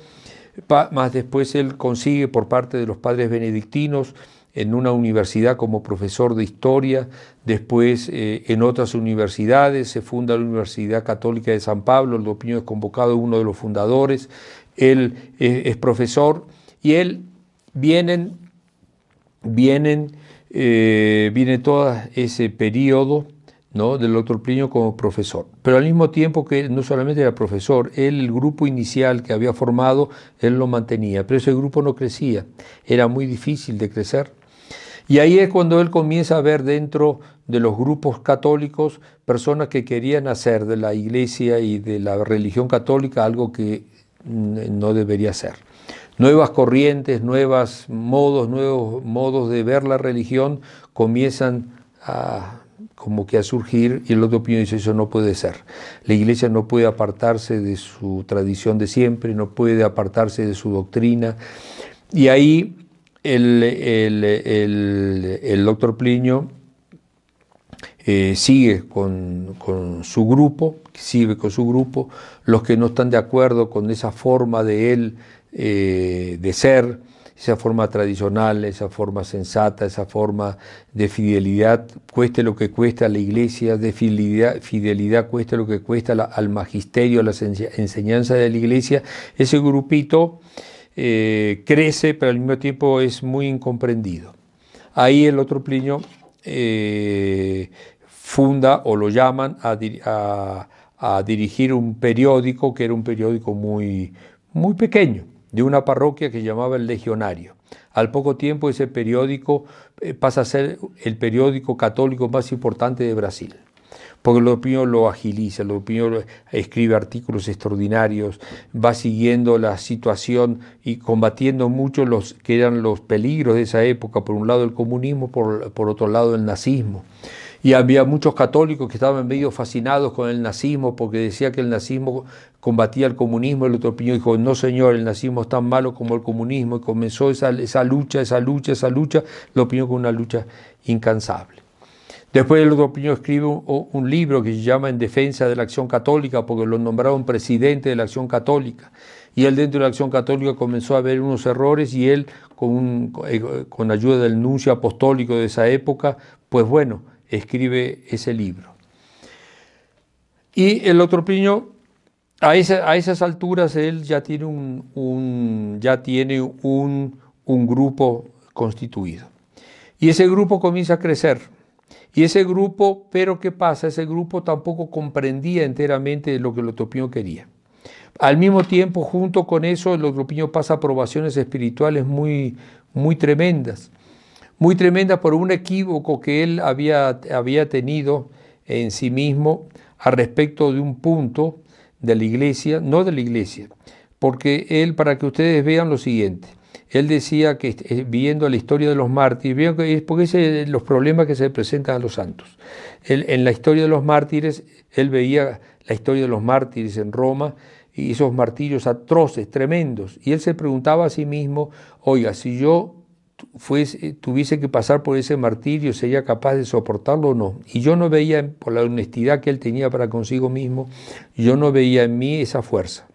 Más después él consigue por parte de los padres benedictinos en una universidad como profesor de historia, después eh, en otras universidades, se funda la Universidad Católica de San Pablo, el Dopiño es convocado uno de los fundadores, él eh, es profesor y él vienen, vienen, eh, viene todo ese periodo ¿no? del otro Plinio como profesor. Pero al mismo tiempo que no solamente era profesor, él el grupo inicial que había formado, él lo mantenía, pero ese grupo no crecía, era muy difícil de crecer. Y ahí es cuando él comienza a ver dentro de los grupos católicos personas que querían hacer de la iglesia y de la religión católica algo que no debería ser. Nuevas corrientes, nuevos modos, nuevos modos de ver la religión comienzan a como que a surgir y el otro opinión dice eso no puede ser. La iglesia no puede apartarse de su tradición de siempre, no puede apartarse de su doctrina. Y ahí el, el, el, el doctor Plinio eh, sigue con, su grupo, sigue con su grupo, los que no están de acuerdo con esa forma de él eh, de ser, esa forma tradicional, esa forma sensata, esa forma de fidelidad, cueste lo que cueste a la iglesia, de fidelidad, fidelidad cueste lo que cueste al magisterio, a la enseñanza de la iglesia, ese grupito eh, crece, pero al mismo tiempo es muy incomprendido. Ahí el otro Plinio funda o lo llaman a, dirigir un periódico que era un periódico muy, muy pequeño, de una parroquia que llamaba El Legionario. Al poco tiempo ese periódico eh, pasa a ser el periódico católico más importante de Brasil porque lo lo agiliza, lo escribe artículos extraordinarios, va siguiendo la situación y combatiendo mucho los que eran los peligros de esa época, por un lado el comunismo, por, por otro lado el nazismo y había muchos católicos que estaban medio fascinados con el nazismo porque decía que el nazismo combatía el comunismo, el otro opinión dijo, no señor, el nazismo es tan malo como el comunismo, y comenzó esa, lucha, esa lucha, esa lucha, lo opinión con una lucha incansable. Después el otro opinión escribe un, libro que se llama En defensa de la acción católica, porque lo nombraron presidente de la acción católica y él dentro de la acción católica comenzó a ver unos errores y él con, eh, con ayuda del nuncio apostólico de esa época, pues bueno, escribe ese libro. Y el otro piño, a, esas alturas él ya tiene, un, ya tiene un, grupo constituido. Y ese grupo comienza a crecer. Y ese grupo, pero ¿qué pasa? Ese grupo tampoco comprendía enteramente lo que el otro piño quería. Al mismo tiempo, junto con eso, el otro piño pasa aprobaciones espirituales muy, muy tremendas muy tremenda por un equívoco que él había, había tenido en sí mismo a respecto de un punto de la iglesia, no de la iglesia, porque él, para que ustedes vean lo siguiente, él decía que eh, viendo la historia de los mártires, vean que es porque los problemas que se presentan a los santos. en la historia de los mártires, él veía la historia de los mártires en Roma y esos martirios atroces, tremendos, y él se preguntaba a sí mismo, oiga, si yo tuviese que pasar por ese martirio, sería capaz de soportarlo o no. Y yo no veía, por la honestidad que él tenía para consigo mismo, yo no veía en mí esa fuerza.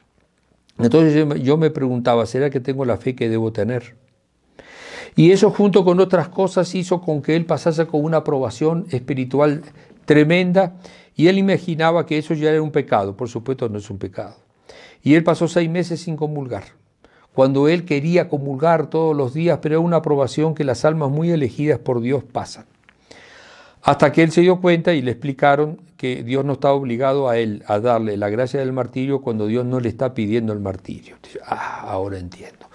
Entonces yo, me preguntaba, ¿será que tengo la fe que debo tener? Y eso junto con otras cosas hizo con que él pasase con una aprobación espiritual tremenda y él imaginaba que eso ya era un pecado. Por supuesto no es un pecado. Y él pasó seis meses sin comulgar cuando él quería comulgar todos los días, pero era una aprobación que las almas muy elegidas por Dios pasan. Hasta que él se dio cuenta y le explicaron que Dios no está obligado a él a darle la gracia del martirio cuando Dios no le está pidiendo el martirio. ah, ahora entiendo.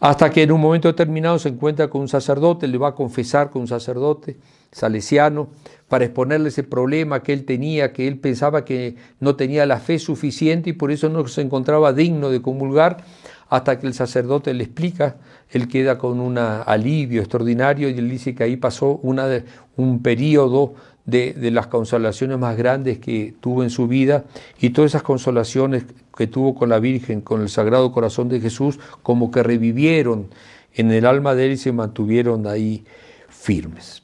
Hasta que en un momento determinado se encuentra con un sacerdote, le va a confesar con un sacerdote salesiano para exponerle ese problema que él tenía, que él pensaba que no tenía la fe suficiente y por eso no se encontraba digno de comulgar hasta que el sacerdote le explica, él queda con un alivio extraordinario y él dice que ahí pasó una un periodo de, las consolaciones más grandes que tuvo en su vida y todas esas consolaciones que tuvo con la Virgen, con el Sagrado Corazón de Jesús, como que revivieron en el alma de él y se mantuvieron ahí firmes.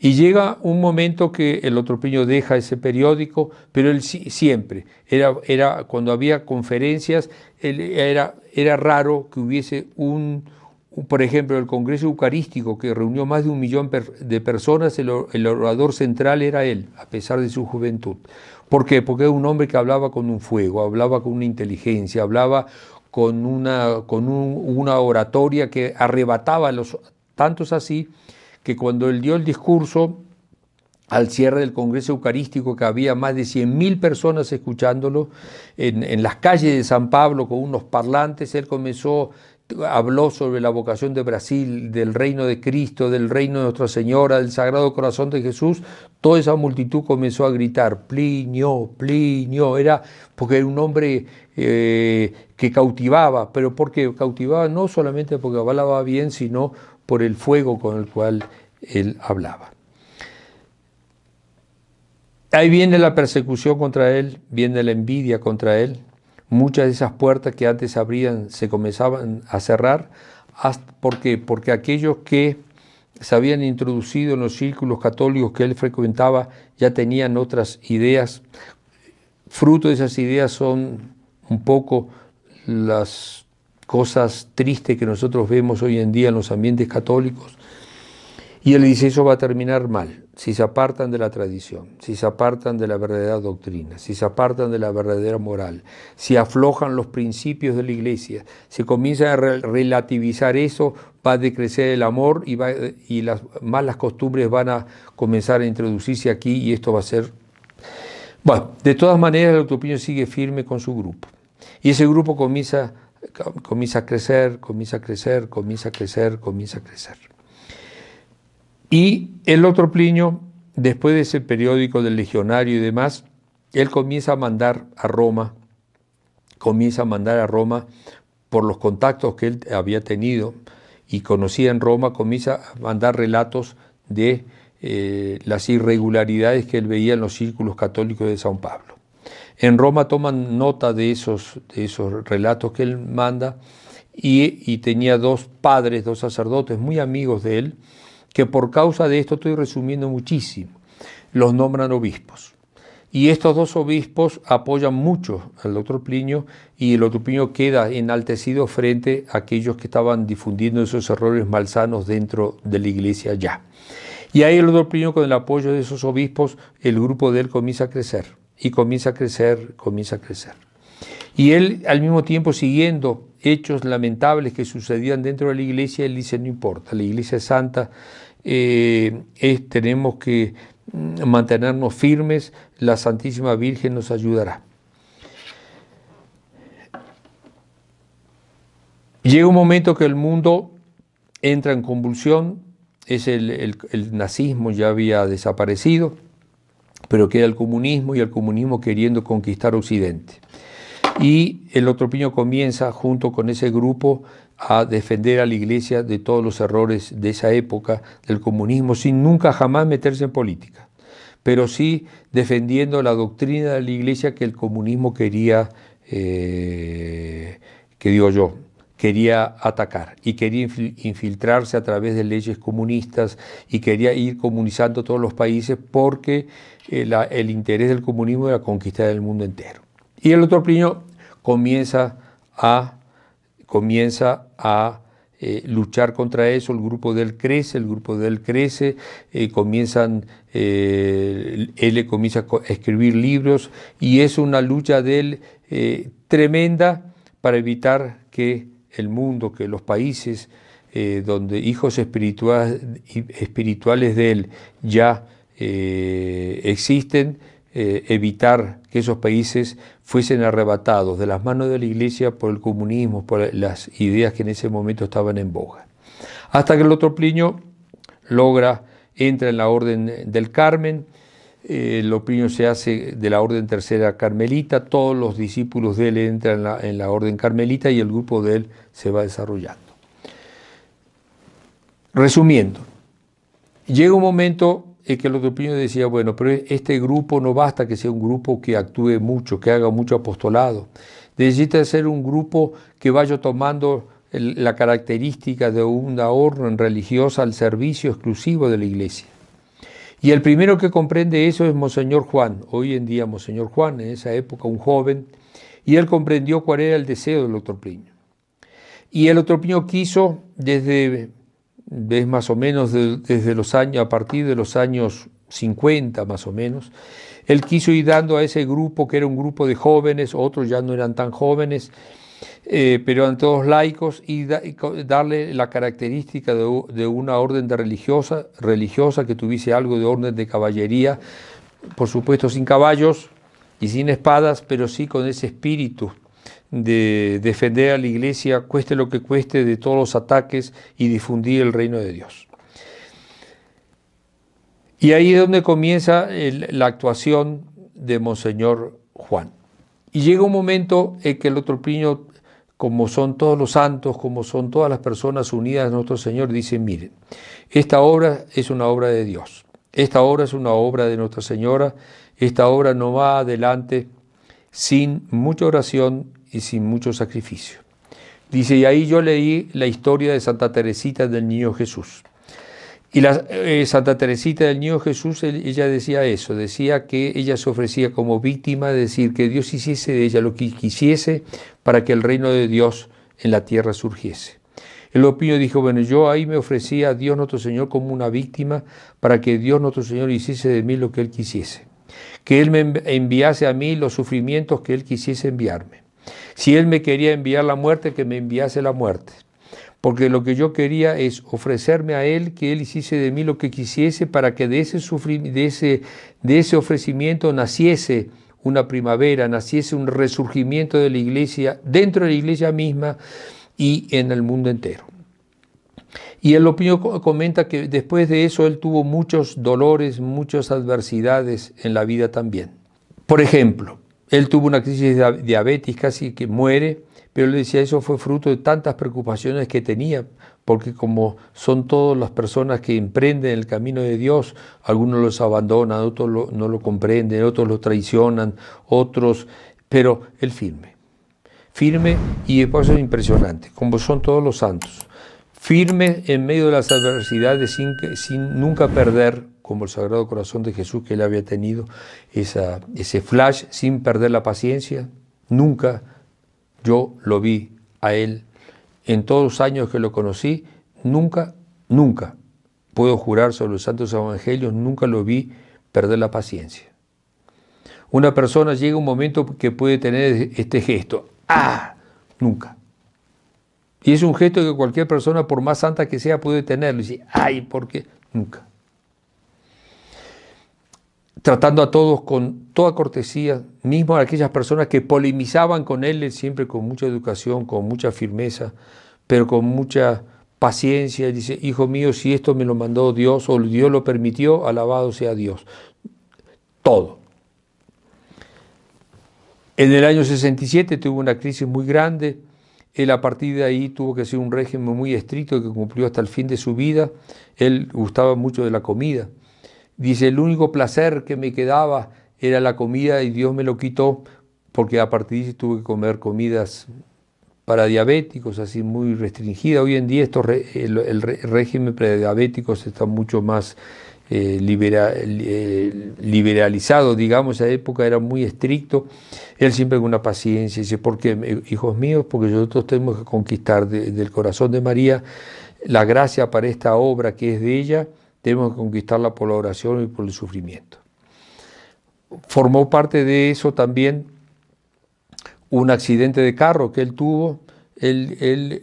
Y llega un momento que el otro piño deja ese periódico, pero él siempre, era, era cuando había conferencias, él era era raro que hubiese un, por ejemplo, el Congreso Eucarístico, que reunió más de un millón de personas, el, orador central era él, a pesar de su juventud. ¿Por qué? Porque era un hombre que hablaba con un fuego, hablaba con una inteligencia, hablaba con una, con una oratoria que arrebataba a los tantos así que cuando él dio el discurso al cierre del Congreso Eucarístico, que había más de 100.000 personas escuchándolo, en, las calles de San Pablo con unos parlantes, él comenzó, habló sobre la vocación de Brasil, del reino de Cristo, del reino de Nuestra Señora, del Sagrado Corazón de Jesús, toda esa multitud comenzó a gritar, Plinio, Plinio, era porque era un hombre eh, que cautivaba, pero porque cautivaba no solamente porque hablaba bien, sino por el fuego con el cual él hablaba. Ahí viene la persecución contra él, viene la envidia contra él. Muchas de esas puertas que antes abrían se comenzaban a cerrar. ¿Por qué? Porque aquellos que se habían introducido en los círculos católicos que él frecuentaba ya tenían otras ideas. Fruto de esas ideas son un poco las cosas tristes que nosotros vemos hoy en día en los ambientes católicos. Y él dice, eso va a terminar mal si se apartan de la tradición, si se apartan de la verdadera doctrina, si se apartan de la verdadera moral, si aflojan los principios de la iglesia, si comienzan a relativizar eso, va a decrecer el amor y, las malas costumbres van a comenzar a introducirse aquí y esto va a ser... Bueno, de todas maneras el autopiño sigue firme con su grupo y ese grupo comienza, comienza a crecer, comienza a crecer, comienza a crecer, comienza a crecer. Y el otro Plinio, después de ese periódico del legionario y demás, él comienza a mandar a Roma, comienza a mandar a Roma por los contactos que él había tenido y conocía en Roma, comienza a mandar relatos de eh, las irregularidades que él veía en los círculos católicos de San Pablo. En Roma toman nota de esos, de esos relatos que él manda y tenía dos padres, dos sacerdotes muy amigos de él, que por causa de esto estoy resumiendo muchísimo, los nombran obispos. Y estos dos obispos apoyan mucho al otro Plinio y el otro Plinio queda enaltecido frente a aquellos que estaban difundiendo esos errores malsanos dentro de la iglesia ya. Y ahí el otro Plinio con el apoyo de esos obispos, el grupo de él comienza a crecer y comienza a crecer, comienza a crecer. Y él al mismo tiempo siguiendo hechos lamentables que sucedían dentro de la iglesia, él dice, no importa, la iglesia es santa, eh, es, tenemos que mm, mantenernos firmes, la Santísima Virgen nos ayudará. Llega un momento que el mundo entra en convulsión, es el, el, nazismo ya había desaparecido, pero queda el comunismo y el comunismo queriendo conquistar Occidente. Y el otro piño comienza junto con ese grupo a defender a la iglesia de todos los errores de esa época del comunismo sin nunca jamás meterse en política, pero sí defendiendo la doctrina de la iglesia que el comunismo quería, eh, que digo yo, quería atacar y quería infiltrarse a través de leyes comunistas y quería ir comunizando todos los países porque eh, el interés del comunismo era conquistar el mundo entero. Y el otro plinio comienza a, comienza a eh, luchar contra eso, el grupo de él crece, el grupo de él crece, eh, comienzan, él eh, comienza a escribir libros y es una lucha de él tremenda para evitar que el mundo, que los países donde hijos espirituales, espirituales de él ya existen, eh, evitar que esos países fuesen arrebatados de las manos de la Iglesia por el comunismo, por las ideas que en ese momento estaban en boga. Hasta que el otro Plinio logra, entra en la orden del Carmen, eh, el Plinio se hace de la orden tercera carmelita, todos los discípulos de él entran en la orden carmelita y el grupo de él se va desarrollando. Resumiendo, llega un momento es que el otro decía, bueno, pero este grupo no basta que sea un grupo que actúe mucho, que haga mucho apostolado. Necesita ser un grupo que vaya tomando la característica de una orden religiosa al servicio exclusivo de la iglesia. Y el primero que comprende eso es Monseñor Juan, hoy en día Monseñor Juan, en esa época un joven, y él comprendió cuál era el deseo del otro Piño. Y el otro Piño quiso, desde es más o menos desde los años, a partir de los años 50 más o menos, él quiso ir dando a ese grupo que era un grupo de jóvenes, otros ya no eran tan jóvenes, eh, pero eran todos laicos, y, darle la característica de, una orden de religiosa, religiosa que tuviese algo de orden de caballería, por supuesto sin caballos y sin espadas, pero sí con ese espíritu de defender a la iglesia, cueste lo que cueste, de todos los ataques y difundir el reino de Dios. Y ahí es donde comienza la actuación de Monseñor Juan. Y llega un momento en que el otro piño, como son todos los santos, como son todas las personas unidas a nuestro Señor, dice, miren, esta obra es una obra de Dios, esta obra es una obra de Nuestra Señora, esta obra no va adelante sin mucha oración, y sin mucho sacrificio. Dice, y ahí yo leí la historia de Santa Teresita del Niño Jesús. Y la, eh, Santa Teresita del Niño Jesús, ella decía eso, decía que ella se ofrecía como víctima, decir, que Dios hiciese de ella lo que quisiese para que el reino de Dios en la tierra surgiese. El opino dijo, bueno, yo ahí me ofrecía a Dios nuestro Señor como una víctima para que Dios nuestro Señor hiciese de mí lo que Él quisiese, que Él me enviase a mí los sufrimientos que Él quisiese enviarme. Si Él me quería enviar la muerte, que me enviase la muerte. Porque lo que yo quería es ofrecerme a Él, que Él hiciese de mí lo que quisiese, para que de ese, de ese ofrecimiento naciese una primavera, naciese un resurgimiento de la iglesia, dentro de la iglesia misma y en el mundo entero. Y el opinión comenta que después de eso él tuvo muchos dolores, muchas adversidades en la vida también. Por ejemplo, él tuvo una crisis de diabetes, casi que muere, pero le decía, eso fue fruto de tantas preocupaciones que tenía, porque como son todas las personas que emprenden el camino de Dios, algunos los abandonan, otros no lo comprenden, otros lo traicionan, otros, pero él firme, firme y después es impresionante, como son todos los santos, firme en medio de las adversidades sin, sin nunca perder como el Sagrado Corazón de Jesús, que él había tenido esa, ese flash sin perder la paciencia. Nunca yo lo vi a él. En todos los años que lo conocí, nunca, nunca, puedo jurar sobre los santos evangelios, nunca lo vi perder la paciencia. Una persona llega un momento que puede tener este gesto. ¡Ah! Nunca. Y es un gesto que cualquier persona, por más santa que sea, puede tenerlo. Y dice, ¡ay! ¿Por qué? Nunca tratando a todos con toda cortesía, mismo a aquellas personas que polemizaban con él, siempre con mucha educación, con mucha firmeza, pero con mucha paciencia. Dice, hijo mío, si esto me lo mandó Dios o Dios lo permitió, alabado sea Dios. Todo. En el año 67 tuvo una crisis muy grande. Él a partir de ahí tuvo que ser un régimen muy estricto que cumplió hasta el fin de su vida. Él gustaba mucho de la comida. Dice, el único placer que me quedaba era la comida y Dios me lo quitó porque a partir de ahí tuve que comer comidas para diabéticos, así muy restringida. Hoy en día el, régimen régimen diabéticos está mucho más eh, eh, liberalizado, digamos, esa época era muy estricto. Él siempre con una paciencia, dice, porque eh, hijos míos, porque nosotros tenemos que conquistar del corazón de María la gracia para esta obra que es de ella Debemos conquistarla por la oración y por el sufrimiento. Formó parte de eso también un accidente de carro que él tuvo. Él,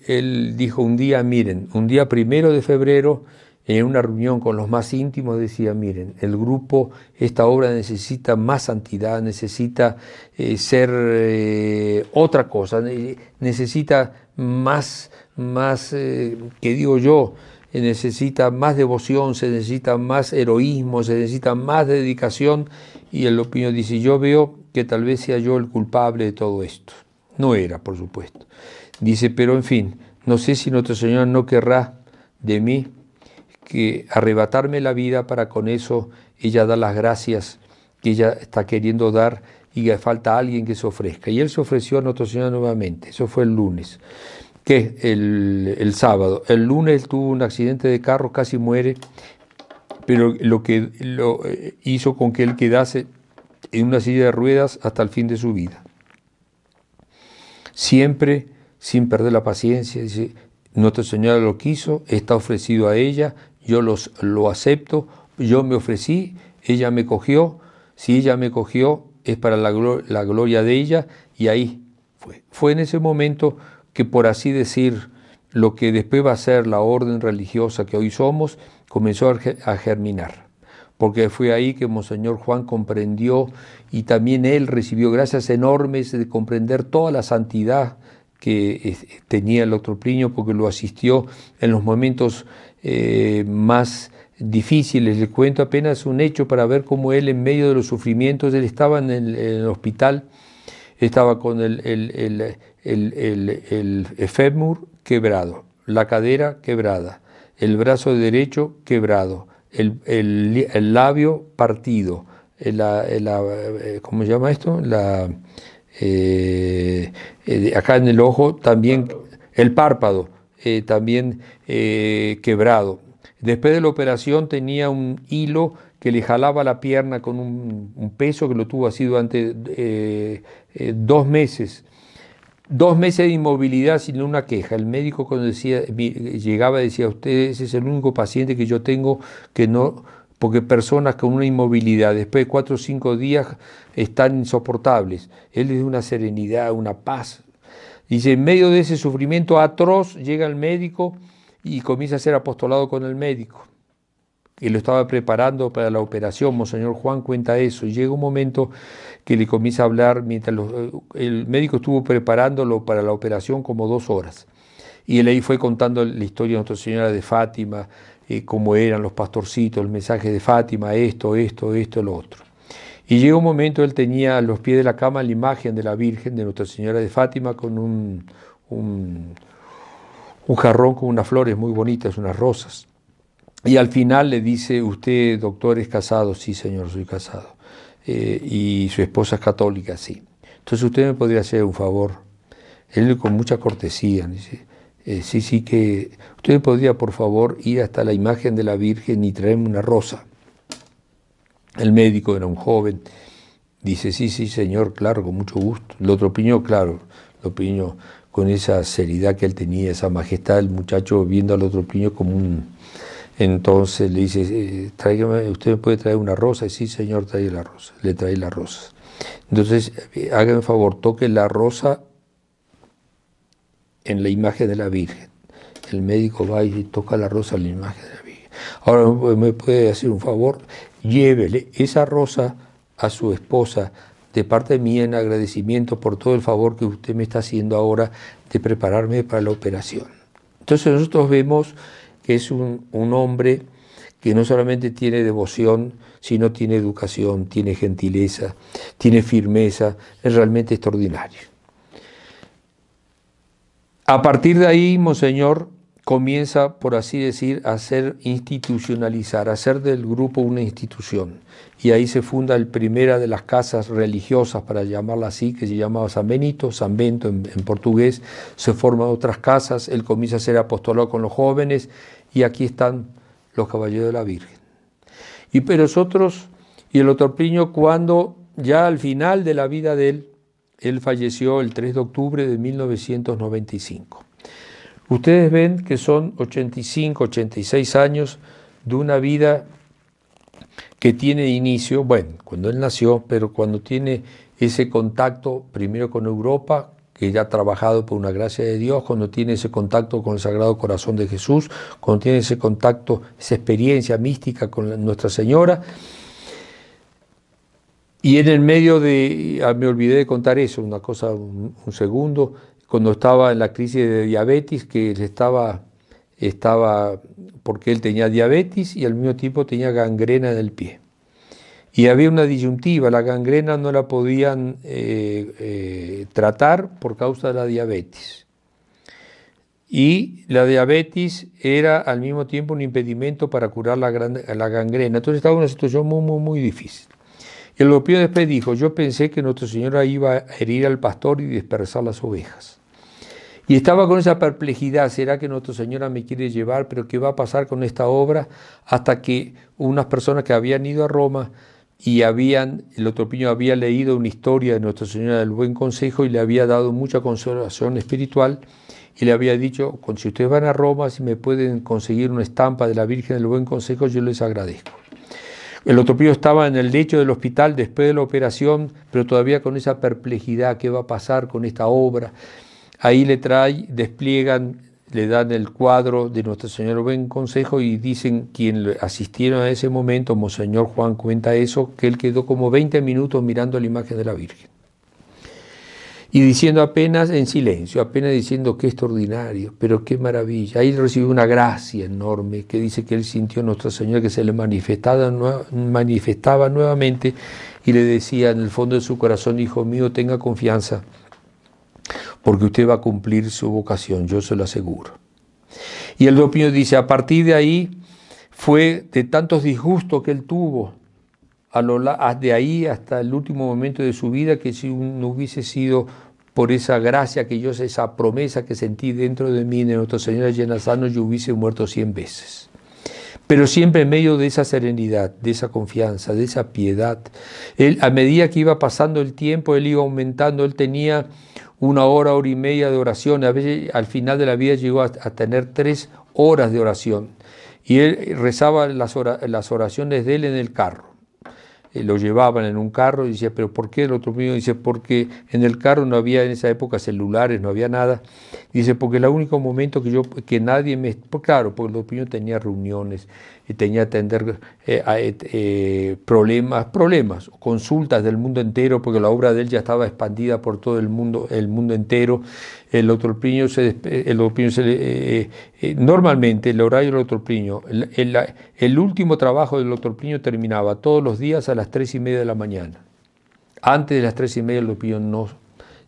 él, dijo un día, miren, un día primero de febrero, en una reunión con los más íntimos, decía, miren, el grupo, esta obra necesita más santidad, necesita eh, ser eh, otra cosa, necesita más, más, eh, digo yo, se necesita más devoción, se necesita más heroísmo, se necesita más dedicación. Y el opinión dice, yo veo que tal vez sea yo el culpable de todo esto. No era, por supuesto. Dice, pero en fin, no sé si nuestro Señor no querrá de mí que arrebatarme la vida para con eso ella da las gracias que ella está queriendo dar y que falta alguien que se ofrezca. Y él se ofreció a nuestro Señor nuevamente, eso fue el lunes que el, el, sábado. El lunes tuvo un accidente de carro, casi muere, pero lo que lo eh, hizo con que él quedase en una silla de ruedas hasta el fin de su vida. Siempre sin perder la paciencia, dice, nuestra Señora lo quiso, está ofrecido a ella, yo los, lo acepto, yo me ofrecí, ella me cogió, si ella me cogió es para la, la gloria de ella y ahí fue. Fue en ese momento que por así decir, lo que después va a ser la orden religiosa que hoy somos, comenzó a germinar. Porque fue ahí que Monseñor Juan comprendió y también él recibió gracias enormes de comprender toda la santidad que tenía el otro Plinio, porque lo asistió en los momentos eh, más difíciles. Les cuento apenas un hecho para ver cómo él, en medio de los sufrimientos, él estaba en el hospital estaba con el, fémur quebrado, la cadera quebrada, el brazo derecho quebrado, el, labio partido, eh, la, eh, eh, ¿cómo se llama esto? La, acá en el ojo también, el párpado también quebrado. Después de la operación tenía un hilo que le jalaba la pierna con un, peso que lo tuvo así durante eh, eh, dos meses. Dos meses de inmovilidad sin una queja. El médico cuando decía, llegaba decía, usted es el único paciente que yo tengo que no, porque personas con una inmovilidad después de cuatro o cinco días están insoportables. Él es de una serenidad, una paz. Dice, en medio de ese sufrimiento atroz llega el médico y comienza a ser apostolado con el médico y lo estaba preparando para la operación, Monseñor Juan cuenta eso, y llega un momento que le comienza a hablar, mientras eh, el médico estuvo preparándolo para la operación como dos horas, y él ahí fue contando la historia de Nuestra Señora de Fátima, eh, cómo eran los pastorcitos, el mensaje de Fátima, esto, esto, esto, lo otro. Y llega un momento, él tenía a los pies de la cama la imagen de la Virgen, de Nuestra Señora de Fátima, con un, un, un jarrón con unas flores muy bonitas, unas rosas. Y al final le dice, usted, doctor, es casado, sí, señor, soy casado. Eh, y su esposa es católica, sí. Entonces usted me podría hacer un favor. Él con mucha cortesía dice, eh, sí, sí, que usted podría, por favor, ir hasta la imagen de la Virgen y traerme una rosa. El médico era un joven. Dice, sí, sí, señor, claro, con mucho gusto. Lo piñó claro, lo piñó con esa seriedad que él tenía, esa majestad, el muchacho viendo al otro piño como un entonces le dice, eh, tráigame, usted me puede traer una rosa. Y sí, señor, trae la rosa. Le trae la rosa. Entonces, eh, hágame favor, toque la rosa en la imagen de la Virgen. El médico va y toca la rosa en la imagen de la Virgen. Ahora, ¿me puede hacer un favor? Llévele esa rosa a su esposa de parte mía en agradecimiento por todo el favor que usted me está haciendo ahora de prepararme para la operación. Entonces nosotros vemos que es un, un hombre que no solamente tiene devoción, sino tiene educación, tiene gentileza, tiene firmeza, es realmente extraordinario. A partir de ahí, Monseñor comienza, por así decir, a ser institucionalizar, a hacer del grupo una institución. Y ahí se funda el primera de las casas religiosas, para llamarla así, que se llamaba San Benito, San Bento en, portugués. Se forman otras casas, él comienza a ser apostolado con los jóvenes y aquí están los caballeros de la Virgen. Y pero nosotros, y el cuando ya al final de la vida de él, él falleció el 3 de octubre de 1995. Ustedes ven que son 85, 86 años de una vida que tiene inicio, bueno, cuando él nació, pero cuando tiene ese contacto primero con Europa, que ya ha trabajado por una gracia de Dios, cuando tiene ese contacto con el Sagrado Corazón de Jesús, cuando tiene ese contacto, esa experiencia mística con Nuestra Señora. Y en el medio de, ah, me olvidé de contar eso, una cosa, un segundo, cuando estaba en la crisis de diabetes, que estaba, estaba, porque él tenía diabetes y al mismo tiempo tenía gangrena en el pie. Y había una disyuntiva, la gangrena no la podían eh, eh, tratar por causa de la diabetes. Y la diabetes era al mismo tiempo un impedimento para curar la, la gangrena. Entonces estaba en una situación muy, muy, muy difícil. El piño después dijo, yo pensé que nuestro Señor iba a herir al pastor y dispersar las ovejas. Y estaba con esa perplejidad, ¿será que Nuestra Señora me quiere llevar? Pero ¿qué va a pasar con esta obra? Hasta que unas personas que habían ido a Roma y habían, el otro piño había leído una historia de Nuestra Señora del Buen Consejo y le había dado mucha consolación espiritual y le había dicho, si ustedes van a Roma, si me pueden conseguir una estampa de la Virgen del Buen Consejo, yo les agradezco. El otro pío estaba en el lecho del hospital después de la operación, pero todavía con esa perplejidad, ¿qué va a pasar con esta obra? Ahí le trae, despliegan, le dan el cuadro de Nuestra Señora Buen Consejo y dicen quien asistieron a ese momento, Monseñor Juan cuenta eso, que él quedó como 20 minutos mirando la imagen de la Virgen y diciendo apenas en silencio, apenas diciendo qué extraordinario, pero qué maravilla. Ahí recibió una gracia enorme que dice que él sintió a Nuestra Señora que se le manifestaba, manifestaba nuevamente y le decía en el fondo de su corazón, hijo mío, tenga confianza, porque usted va a cumplir su vocación, yo se lo aseguro. Y el dominio dice, a partir de ahí fue de tantos disgustos que él tuvo, a lo, de ahí hasta el último momento de su vida, que si no hubiese sido por esa gracia que yo esa promesa que sentí dentro de mí de nuestro Señor sano, yo hubiese muerto cien veces. Pero siempre en medio de esa serenidad, de esa confianza, de esa piedad. Él, a medida que iba pasando el tiempo, él iba aumentando, él tenía una hora, hora y media de oración. A veces al final de la vida llegó a, a tener tres horas de oración. Y él rezaba las, oraciones de él en el carro. Eh, lo llevaban en un carro y decía, pero ¿por qué el otro mío? Dice, porque en el carro no había en esa época celulares, no había nada. Dice, porque el único momento que yo, que nadie me, pues, claro, porque el otro mío tenía reuniones, y tenía que atender eh, eh, eh, problemas, problemas, consultas del mundo entero, porque la obra de él ya estaba expandida por todo el mundo, el mundo entero. El doctor se, normalmente el horario del doctor Priño, el, último trabajo del doctor Priño terminaba todos los días a las tres y media de la mañana. Antes de las tres y media el Priño no.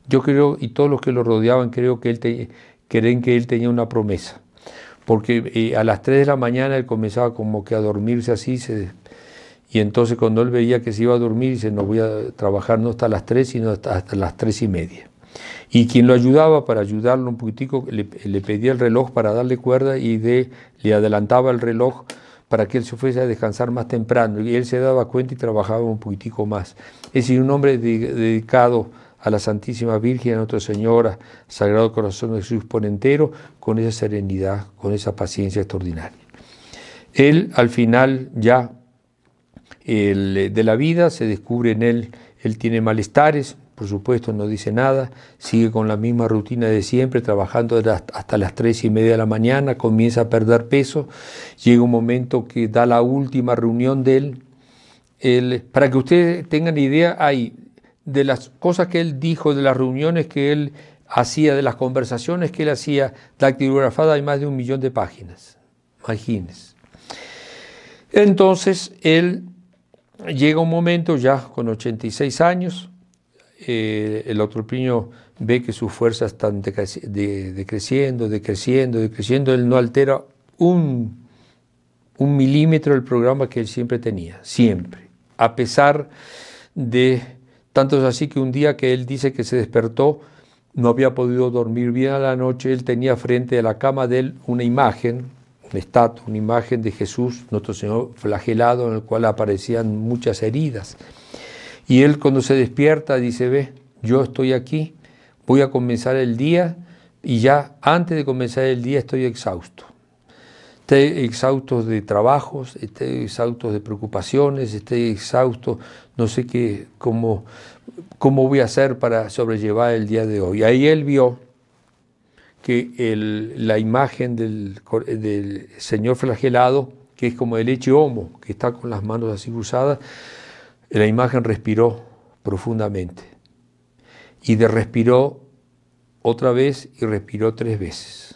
Yo creo, y todos los que lo rodeaban, creo que él creen que él tenía una promesa porque eh, a las 3 de la mañana él comenzaba como que a dormirse así, y entonces cuando él veía que se iba a dormir, dice, no voy a trabajar no hasta las 3, sino hasta, las 3 y media. Y quien lo ayudaba para ayudarlo un poquitico, le, pedía el reloj para darle cuerda y le adelantaba el reloj para que él se fuese a descansar más temprano. Y él se daba cuenta y trabajaba un poquitico más. Es decir, un hombre dedicado a la Santísima Virgen, a Nuestra Señora, Sagrado Corazón de Jesús entero, con esa serenidad, con esa paciencia extraordinaria. Él al final ya de la vida, se descubre en él, él tiene malestares, por supuesto no dice nada, sigue con la misma rutina de siempre, trabajando hasta las tres y media de la mañana, comienza a perder peso, llega un momento que da la última reunión de él para que ustedes tengan idea, hay de las cosas que él dijo, de las reuniones que él hacía, de las conversaciones que él hacía, dactilografada hay más de un millón de páginas. Imagínense. Entonces él llega un momento ya con 86 años, eh, el otro piño ve que sus fuerzas están decreciendo, decreciendo, decreciendo, él no altera un, un milímetro el programa que él siempre tenía, siempre, a pesar de tanto es así que un día que él dice que se despertó, no había podido dormir bien a la noche, él tenía frente a la cama de él una imagen, una estatua, una imagen de Jesús, nuestro Señor flagelado, en el cual aparecían muchas heridas. Y él cuando se despierta dice, ve, yo estoy aquí, voy a comenzar el día y ya antes de comenzar el día estoy exhausto esté exhausto de trabajos, esté exhausto de preocupaciones, esté exhausto, no sé qué, cómo, cómo voy a hacer para sobrellevar el día de hoy. Ahí él vio que la imagen del, del, Señor flagelado, que es como el hecho homo, que está con las manos así cruzadas, la imagen respiró profundamente. Y de respiró otra vez y respiró tres veces.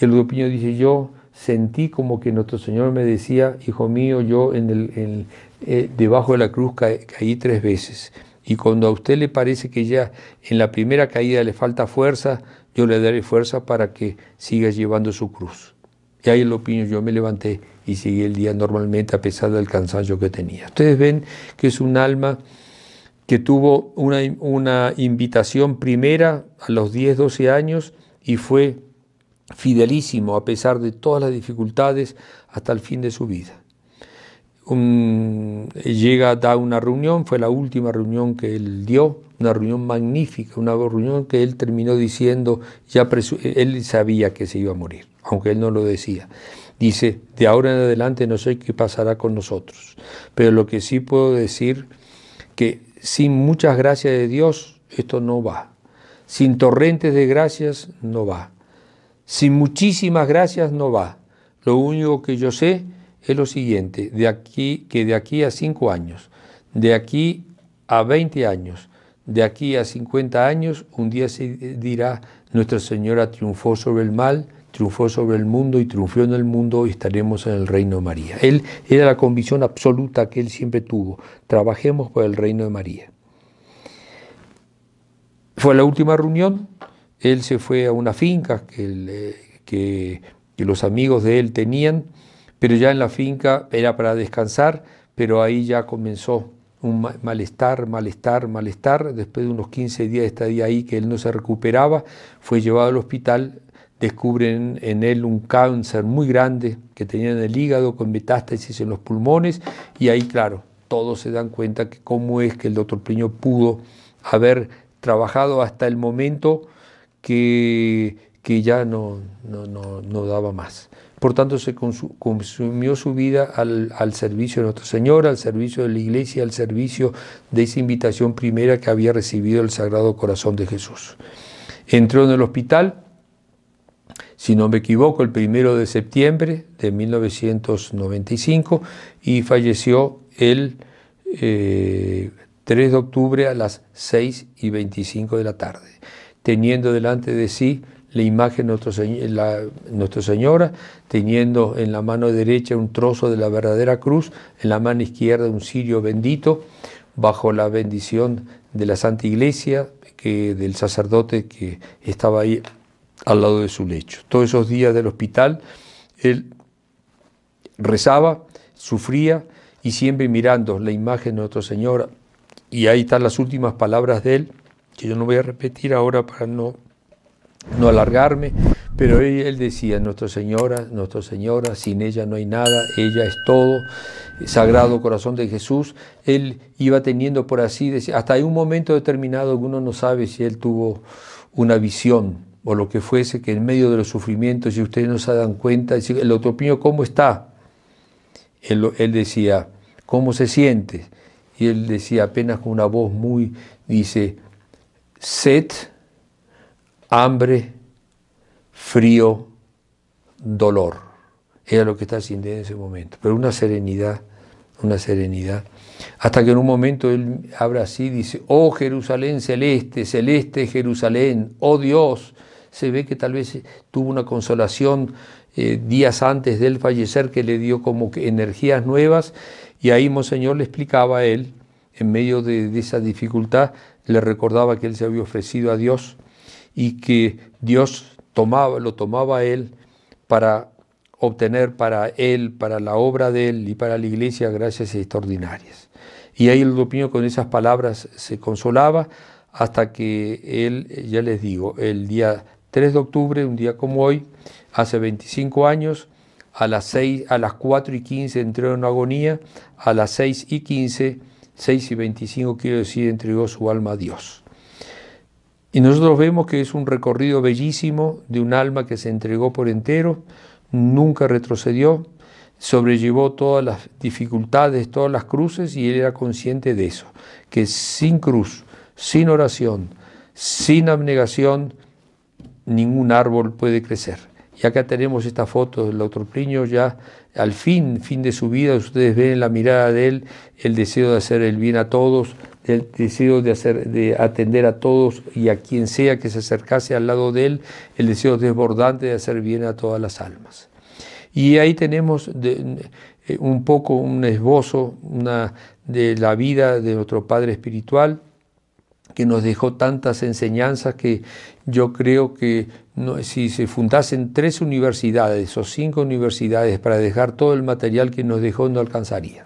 Y el Piño dice, yo sentí como que nuestro Señor me decía, hijo mío, yo en el, eh, debajo de la cruz caí tres veces. Y cuando a usted le parece que ya en la primera caída le falta fuerza, yo le daré fuerza para que siga llevando su cruz. Y ahí lo opino yo me levanté y seguí el día normalmente a pesar del cansancio que tenía. Ustedes ven que es un alma que tuvo una, una invitación primera a los 10, 12 años y fue fidelísimo a pesar de todas las dificultades hasta el fin de su vida. Eh, llega, da una reunión, fue la última reunión que él dio, una reunión magnífica, una reunión que él terminó diciendo, ya eh, él sabía que se iba a morir, aunque él no lo decía. Dice, de ahora en adelante no sé qué pasará con nosotros, pero lo que sí puedo decir que sin muchas gracias de Dios esto no va, sin torrentes de gracias no va sin muchísimas gracias no va. Lo único que yo sé es lo siguiente, de aquí, que de aquí a cinco años, de aquí a veinte años, de aquí a cincuenta años, un día se dirá, Nuestra Señora triunfó sobre el mal, triunfó sobre el mundo y triunfó en el mundo y estaremos en el reino de María. Él era la convicción absoluta que él siempre tuvo, trabajemos por el reino de María. Fue la última reunión, él se fue a una finca eh, que, los amigos de él tenían, pero ya en la finca era para descansar, pero ahí ya comenzó un malestar, malestar, malestar. Después de unos 15 días de estadía ahí que él no se recuperaba, fue llevado al hospital. Descubren en él un cáncer muy grande que tenía en el hígado con metástasis en los pulmones y ahí, claro, todos se dan cuenta que cómo es que el doctor Priño pudo haber trabajado hasta el momento que, que ya no, no, daba más. Por tanto, se consumió su vida al, servicio de nuestro Señor, al servicio de la iglesia, al servicio de esa invitación primera que había recibido el Sagrado Corazón de Jesús. Entró en el hospital, si no me equivoco, el primero de septiembre de 1995 y falleció el 3 eh, de octubre a las 6 y 25 de la tarde teniendo delante de sí la imagen de Nuestra Señora, teniendo en la mano derecha un trozo de la verdadera cruz, en la mano izquierda un cirio bendito, bajo la bendición de la Santa Iglesia, que, del sacerdote que estaba ahí al lado de su lecho. Todos esos días del hospital, él rezaba, sufría y siempre mirando la imagen de Nuestra Señora. Y ahí están las últimas palabras de él que yo no voy a repetir ahora para no, no alargarme, pero él, decía, Nuestra Señora, Nuestra Señora, sin ella no hay nada, ella es todo, Sagrado Corazón de Jesús, él iba teniendo por así, hasta hay un momento determinado, que uno no sabe si él tuvo una visión o lo que fuese, que en medio de los sufrimientos, si ustedes no se dan cuenta, el otro piño, ¿cómo está? Él, él decía, ¿cómo se siente? Y él decía apenas con una voz muy, dice, sed, hambre, frío, dolor. Era lo que está sintiendo en ese momento. Pero una serenidad, una serenidad. Hasta que en un momento él habla así, dice, oh Jerusalén celeste, celeste Jerusalén, oh Dios. Se ve que tal vez eh, tuvo una consolación eh, días antes del fallecer que le dio como que energías nuevas. Y ahí Monseñor le explicaba a él, en medio de esa dificultad, le recordaba que él se había ofrecido a Dios y que Dios tomaba, lo tomaba a él para obtener para él, para la obra de él y para la iglesia gracias extraordinarias. Y ahí el Dupino con esas palabras se consolaba hasta que él, ya les digo, el día 3 de octubre, un día como hoy, hace 25 años, a las, 6, a las 4 y 15 entró en agonía, a las 6 y 15 6 y 25 quiero decir entregó su alma a Dios. Y nosotros vemos que es un recorrido bellísimo de un alma que se entregó por entero, nunca retrocedió, sobrellevó todas las dificultades, todas las cruces y él era consciente de eso, que sin cruz, sin oración, sin abnegación, ningún árbol puede crecer. Y acá tenemos esta foto del doctor Priño ya al fin, fin de su vida, ustedes ven la mirada de él el deseo de hacer el bien a todos, el deseo de, hacer, de atender a todos y a quien sea que se acercase al lado de él, el deseo desbordante de hacer bien a todas las almas. Y ahí tenemos eh, un poco un esbozo de la vida de nuestro Padre Espiritual que nos dejó tantas enseñanzas que yo creo que si se fundasen tres universidades o cinco universidades para dejar todo el material que nos dejó no alcanzaría.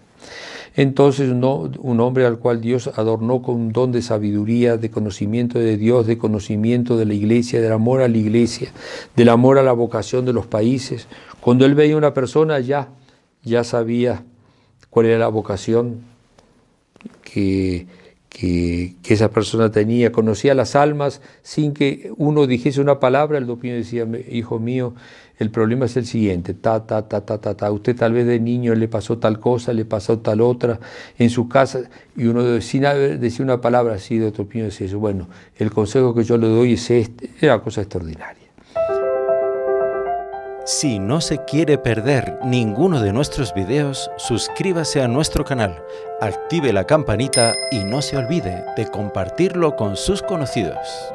Entonces un hombre al cual Dios adornó con un don de sabiduría, de conocimiento de Dios, de conocimiento de la iglesia, del amor a la iglesia, del amor a la vocación de los países. Cuando él veía a una persona ya, ya sabía cuál era la vocación que que, esa persona tenía, conocía las almas sin que uno dijese una palabra, el dominio decía, hijo mío, el problema es el siguiente, ta, ta, ta, ta, ta, ta, usted tal vez de niño le pasó tal cosa, le pasó tal otra en su casa, y uno sin haber decir una palabra así, de dominio decía bueno, el consejo que yo le doy es este, era cosa extraordinaria. Si no se quiere perder ninguno de nuestros videos, suscríbase a nuestro canal, active la campanita y no se olvide de compartirlo con sus conocidos.